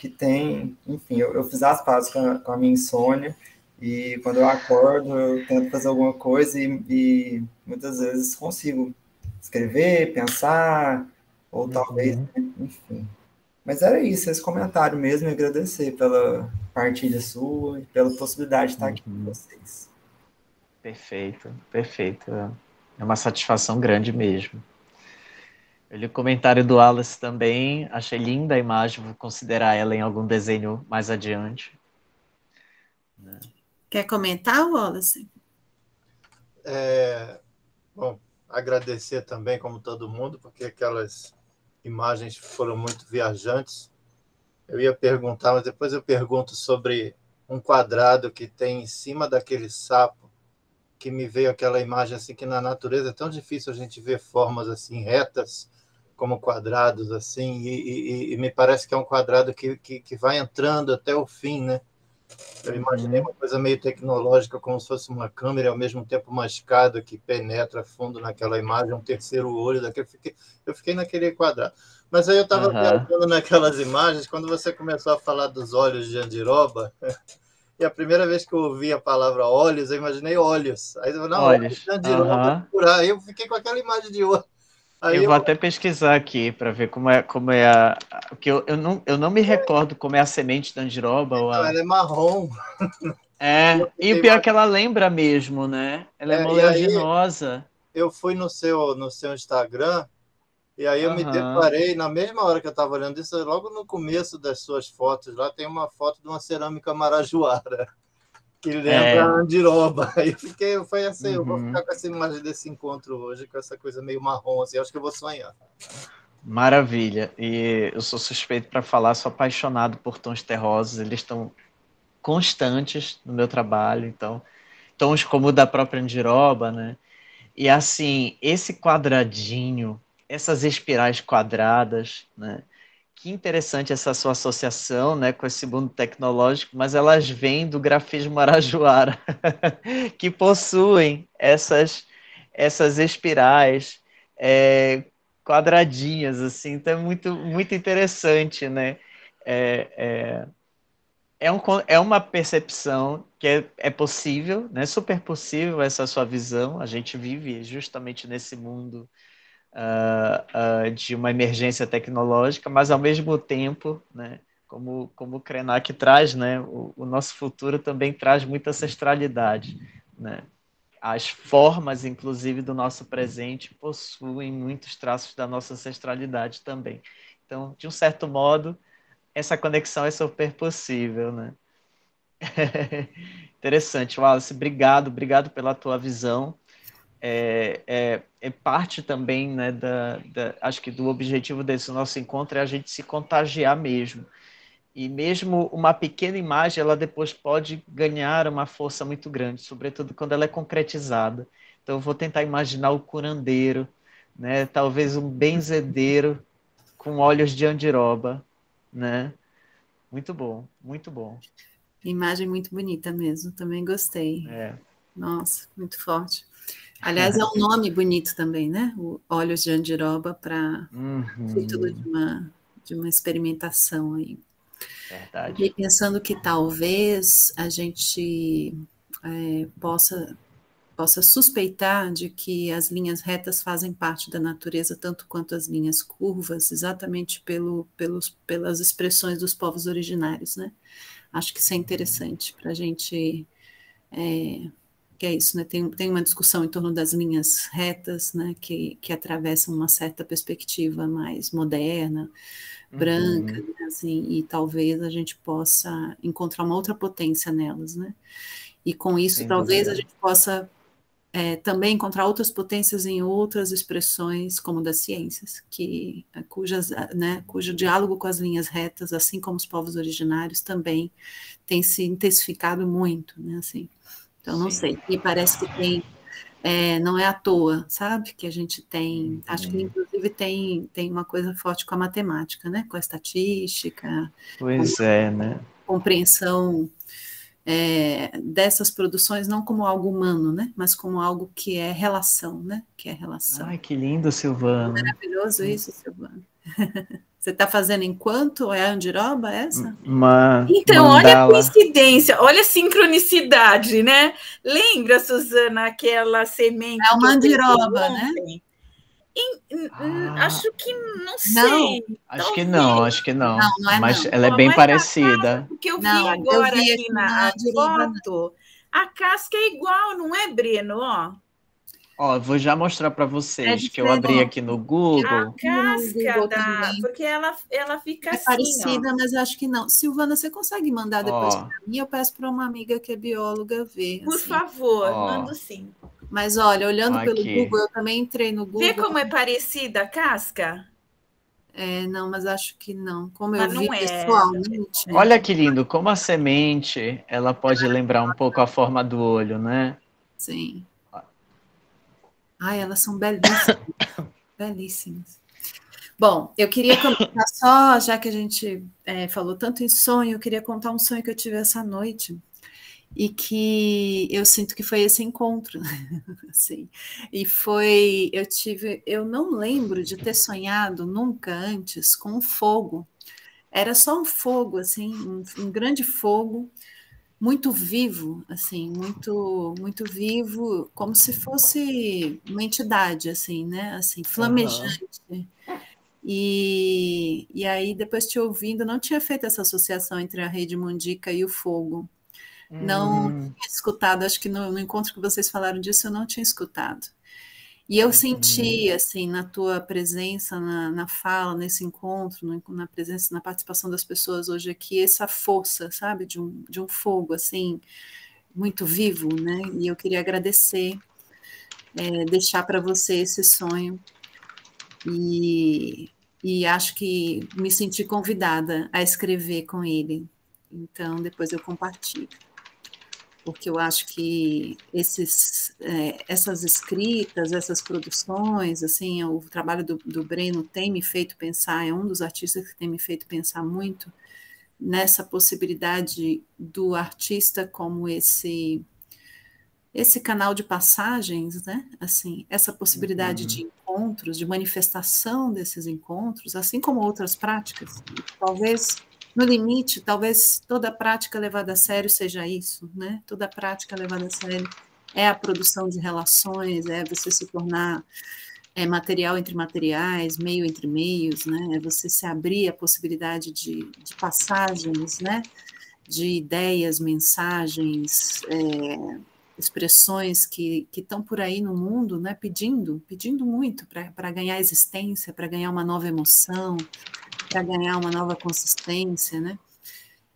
que tem, enfim, eu, eu fiz as pazes com, com a, minha insônia e quando eu acordo eu tento fazer alguma coisa e, e muitas vezes consigo escrever, pensar ou uhum. talvez, né, enfim. Mas era isso, esse comentário mesmo e agradecer pela partilha sua e pela possibilidade de estar aqui com uhum. vocês. Perfeito, perfeito. É uma satisfação grande mesmo. Eu li o comentário do Wallace também, achei linda a imagem, vou considerar ela em algum desenho mais adiante. Quer comentar, Wallace? É, bom, agradecer também, como todo mundo, porque aquelas imagens foram muito viajantes. Eu ia perguntar, mas depois eu pergunto sobre um quadrado que tem em cima daquele sapo, que me veio aquela imagem assim que na natureza é tão difícil a gente ver formas assim retas como quadrados assim e, e, e, me parece que é um quadrado que, que, que, vai entrando até o fim, né? Eu imaginei uhum. uma coisa meio tecnológica, como se fosse uma câmera e ao mesmo tempo uma escada que penetra fundo naquela imagem, um terceiro olho daquele. Eu fiquei, eu fiquei naquele quadrado. Mas aí eu estava uhum. naquelas imagens, quando você começou a falar dos olhos de Andiroba, e a primeira vez que eu ouvi a palavra olhos, eu imaginei olhos. Aí eu falei, não, olhos. Andiroba, uhum. por aí eu fiquei com aquela imagem de olho. Aí eu vou eu... até pesquisar aqui para ver como é, como é a. Porque eu, eu, não, eu não me recordo como é a semente da andiroba. ou a... Ela é marrom. É, e o pior é que ela lembra mesmo, né? Ela é, é Eu fui no seu, no seu Instagram e aí eu uhum. me deparei, na mesma hora que eu estava olhando isso, logo no começo das suas fotos lá, tem uma foto de uma cerâmica marajoara que lembra é. Andiroba. Eu fiquei, foi assim, uhum. eu vou uhum. ficar com essa imagem desse encontro hoje, com essa coisa meio marrom, assim, acho que eu vou sonhar. Maravilha. E eu sou suspeito para falar, sou apaixonado por tons terrosos, eles estão constantes no meu trabalho, então tons como o da própria Andiroba, né? E assim, esse quadradinho, essas espirais quadradas, né? que interessante essa sua associação né, com esse mundo tecnológico, mas elas vêm do grafismo Arajuara, que possuem essas, essas espirais é, quadradinhas, assim, então é muito, muito interessante, né? É, é, é, um, é uma percepção que é, é possível, né? super possível essa sua visão, a gente vive justamente nesse mundo uh, uh, de uma emergência tecnológica, mas ao mesmo tempo, né, como, como o Krenak traz, né, o, o nosso futuro também traz muita ancestralidade. Né? As formas, inclusive, do nosso presente possuem muitos traços da nossa ancestralidade também. Então, de um certo modo, essa conexão é super possível, né? Interessante, Wallace. Obrigado, obrigado pela tua visão é, é, é, parte também, né, da, da, acho que do objetivo desse nosso encontro é a gente se contagiar mesmo. E mesmo uma pequena imagem, ela depois pode ganhar uma força muito grande, sobretudo quando ela é concretizada. Então, eu vou tentar imaginar o curandeiro, né? talvez um benzedeiro com olhos de andiroba. Né? Muito bom, muito bom. Imagem muito bonita mesmo, também gostei. É. Nossa, muito forte. Aliás, é. é um nome bonito também, né? O Olhos de Andiroba para uhum. título de uma, de uma experimentação aí. Verdade. E pensando que talvez a gente é, possa, possa suspeitar de que as linhas retas fazem parte da natureza tanto quanto as linhas curvas, exatamente pelo, pelos, pelas expressões dos povos originários, né? Acho que isso é uhum. interessante para a gente... É, que é isso, né? Tem, tem uma discussão em torno das linhas retas, né? Que, que atravessam uma certa perspectiva mais moderna, uhum. branca, né? assim, e talvez a gente possa encontrar uma outra potência nelas, né? E com isso, Sem talvez dúvida. a gente possa é, também encontrar outras potências em outras expressões, como das ciências, que é, cujas, é, né, cujo diálogo com as linhas retas, assim como os povos originários, também tem se intensificado muito, né? Assim. Então, não Sim. sei. E parece que tem. É, não é à toa, sabe? Que a gente tem. Acho que, uhum. inclusive, tem, tem uma coisa forte com a matemática, né? Com a estatística. Pois é, né? Compreensão é, dessas produções não como algo humano, né? Mas como algo que é relação, né? Que é relação. Ai, que lindo, Silvana. Maravilhoso hum. isso, Silvana. Você está fazendo enquanto? É a Andiroba essa? Uma, então, mandala. olha a coincidência, olha a sincronicidade, né? Lembra, Suzana, aquela semente. É uma Andiroba, né? Em, ah, acho que não sei. Não. Acho que não, acho que não. não, não é mas ela é bem parecida. O que eu vi agora eu vi aqui, na foto. A casca é igual, não é, Breno? Ó. Ó, vou já mostrar para vocês é que eu abri aqui no Google. A ah, casca da, porque ela ela fica é assim, parecida, ó. mas acho que não. Silvana, você consegue mandar depois para mim? Eu peço para uma amiga que é bióloga ver. Por assim. favor, ó. mando sim. Mas olha, olhando aqui. pelo Google, eu também entrei no Google. Vê como é parecida a casca? É, não, mas acho que não. Como mas eu vi é. pessoalmente. Né? Né? Olha que lindo, como a semente, ela pode lembrar um pouco a forma do olho, né? Sim. Ai, elas são belíssimas. belíssimas. Bom, eu queria contar só, já que a gente é, falou tanto em sonho, eu queria contar um sonho que eu tive essa noite e que eu sinto que foi esse encontro, assim. E foi, eu tive, eu não lembro de ter sonhado nunca antes com fogo. Era só um fogo, assim, um, um grande fogo muito vivo, assim, muito muito vivo, como se fosse uma entidade, assim, né? Assim, flamejante. Uhum. E, e aí, depois te ouvindo, não tinha feito essa associação entre a rede mundica e o fogo. Não hum. tinha escutado, acho que no, no encontro que vocês falaram disso, eu não tinha escutado. E eu senti, uhum. assim, na tua presença, na, na fala, nesse encontro, no, na presença, na participação das pessoas hoje aqui, essa força, sabe, de um, de um fogo, assim, muito vivo, né? E eu queria agradecer, é, deixar para você esse sonho. E, e acho que me senti convidada a escrever com ele. Então, depois eu compartilho porque eu acho que esses, é, essas escritas, essas produções, assim, o trabalho do, do Breno tem me feito pensar, é um dos artistas que tem me feito pensar muito nessa possibilidade do artista como esse esse canal de passagens, né? Assim, essa possibilidade uhum. de encontros, de manifestação desses encontros, assim como outras práticas, talvez no limite, talvez toda prática levada a sério seja isso, né? Toda prática levada a sério é a produção de relações, é você se tornar é, material entre materiais, meio entre meios, né? É você se abrir a possibilidade de, de passagens, né? De ideias, mensagens, é, expressões que estão por aí no mundo, né? Pedindo, pedindo muito para ganhar existência, para ganhar uma nova emoção, para ganhar uma nova consistência, né?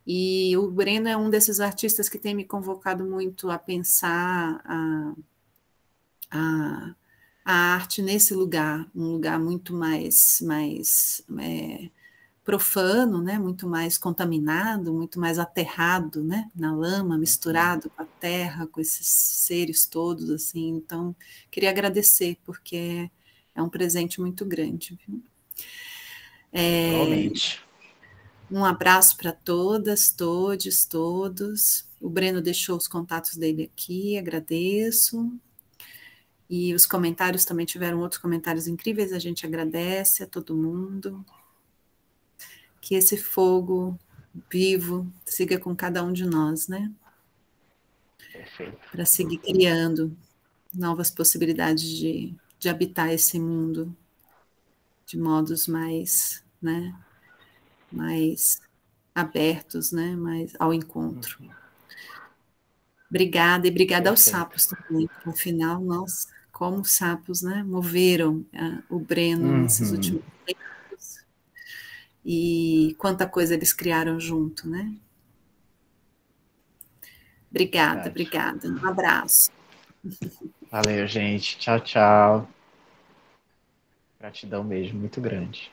E o Breno é um desses artistas que tem me convocado muito a pensar a, a, a arte nesse lugar, um lugar muito mais, mais é, profano, né? muito mais contaminado, muito mais aterrado né? na lama, misturado com a terra, com esses seres todos. assim. Então, queria agradecer, porque é um presente muito grande. Viu? É, Realmente. Um abraço para todas, todos, todos. O Breno deixou os contatos dele aqui, agradeço. E os comentários também tiveram outros comentários incríveis, a gente agradece a todo mundo. Que esse fogo vivo siga com cada um de nós, né? Para seguir criando novas possibilidades de, de habitar esse mundo de modos mais, né, mais abertos, né, mais ao encontro. Uhum. Obrigada e obrigada aos sapos também. No final, nós, como sapos, né, moveram uh, o Breno uhum. nesses últimos tempos. E quanta coisa eles criaram junto, né? Obrigada, Verdade. obrigada. Um abraço. Valeu, gente. Tchau, tchau. Gratidão mesmo, muito grande.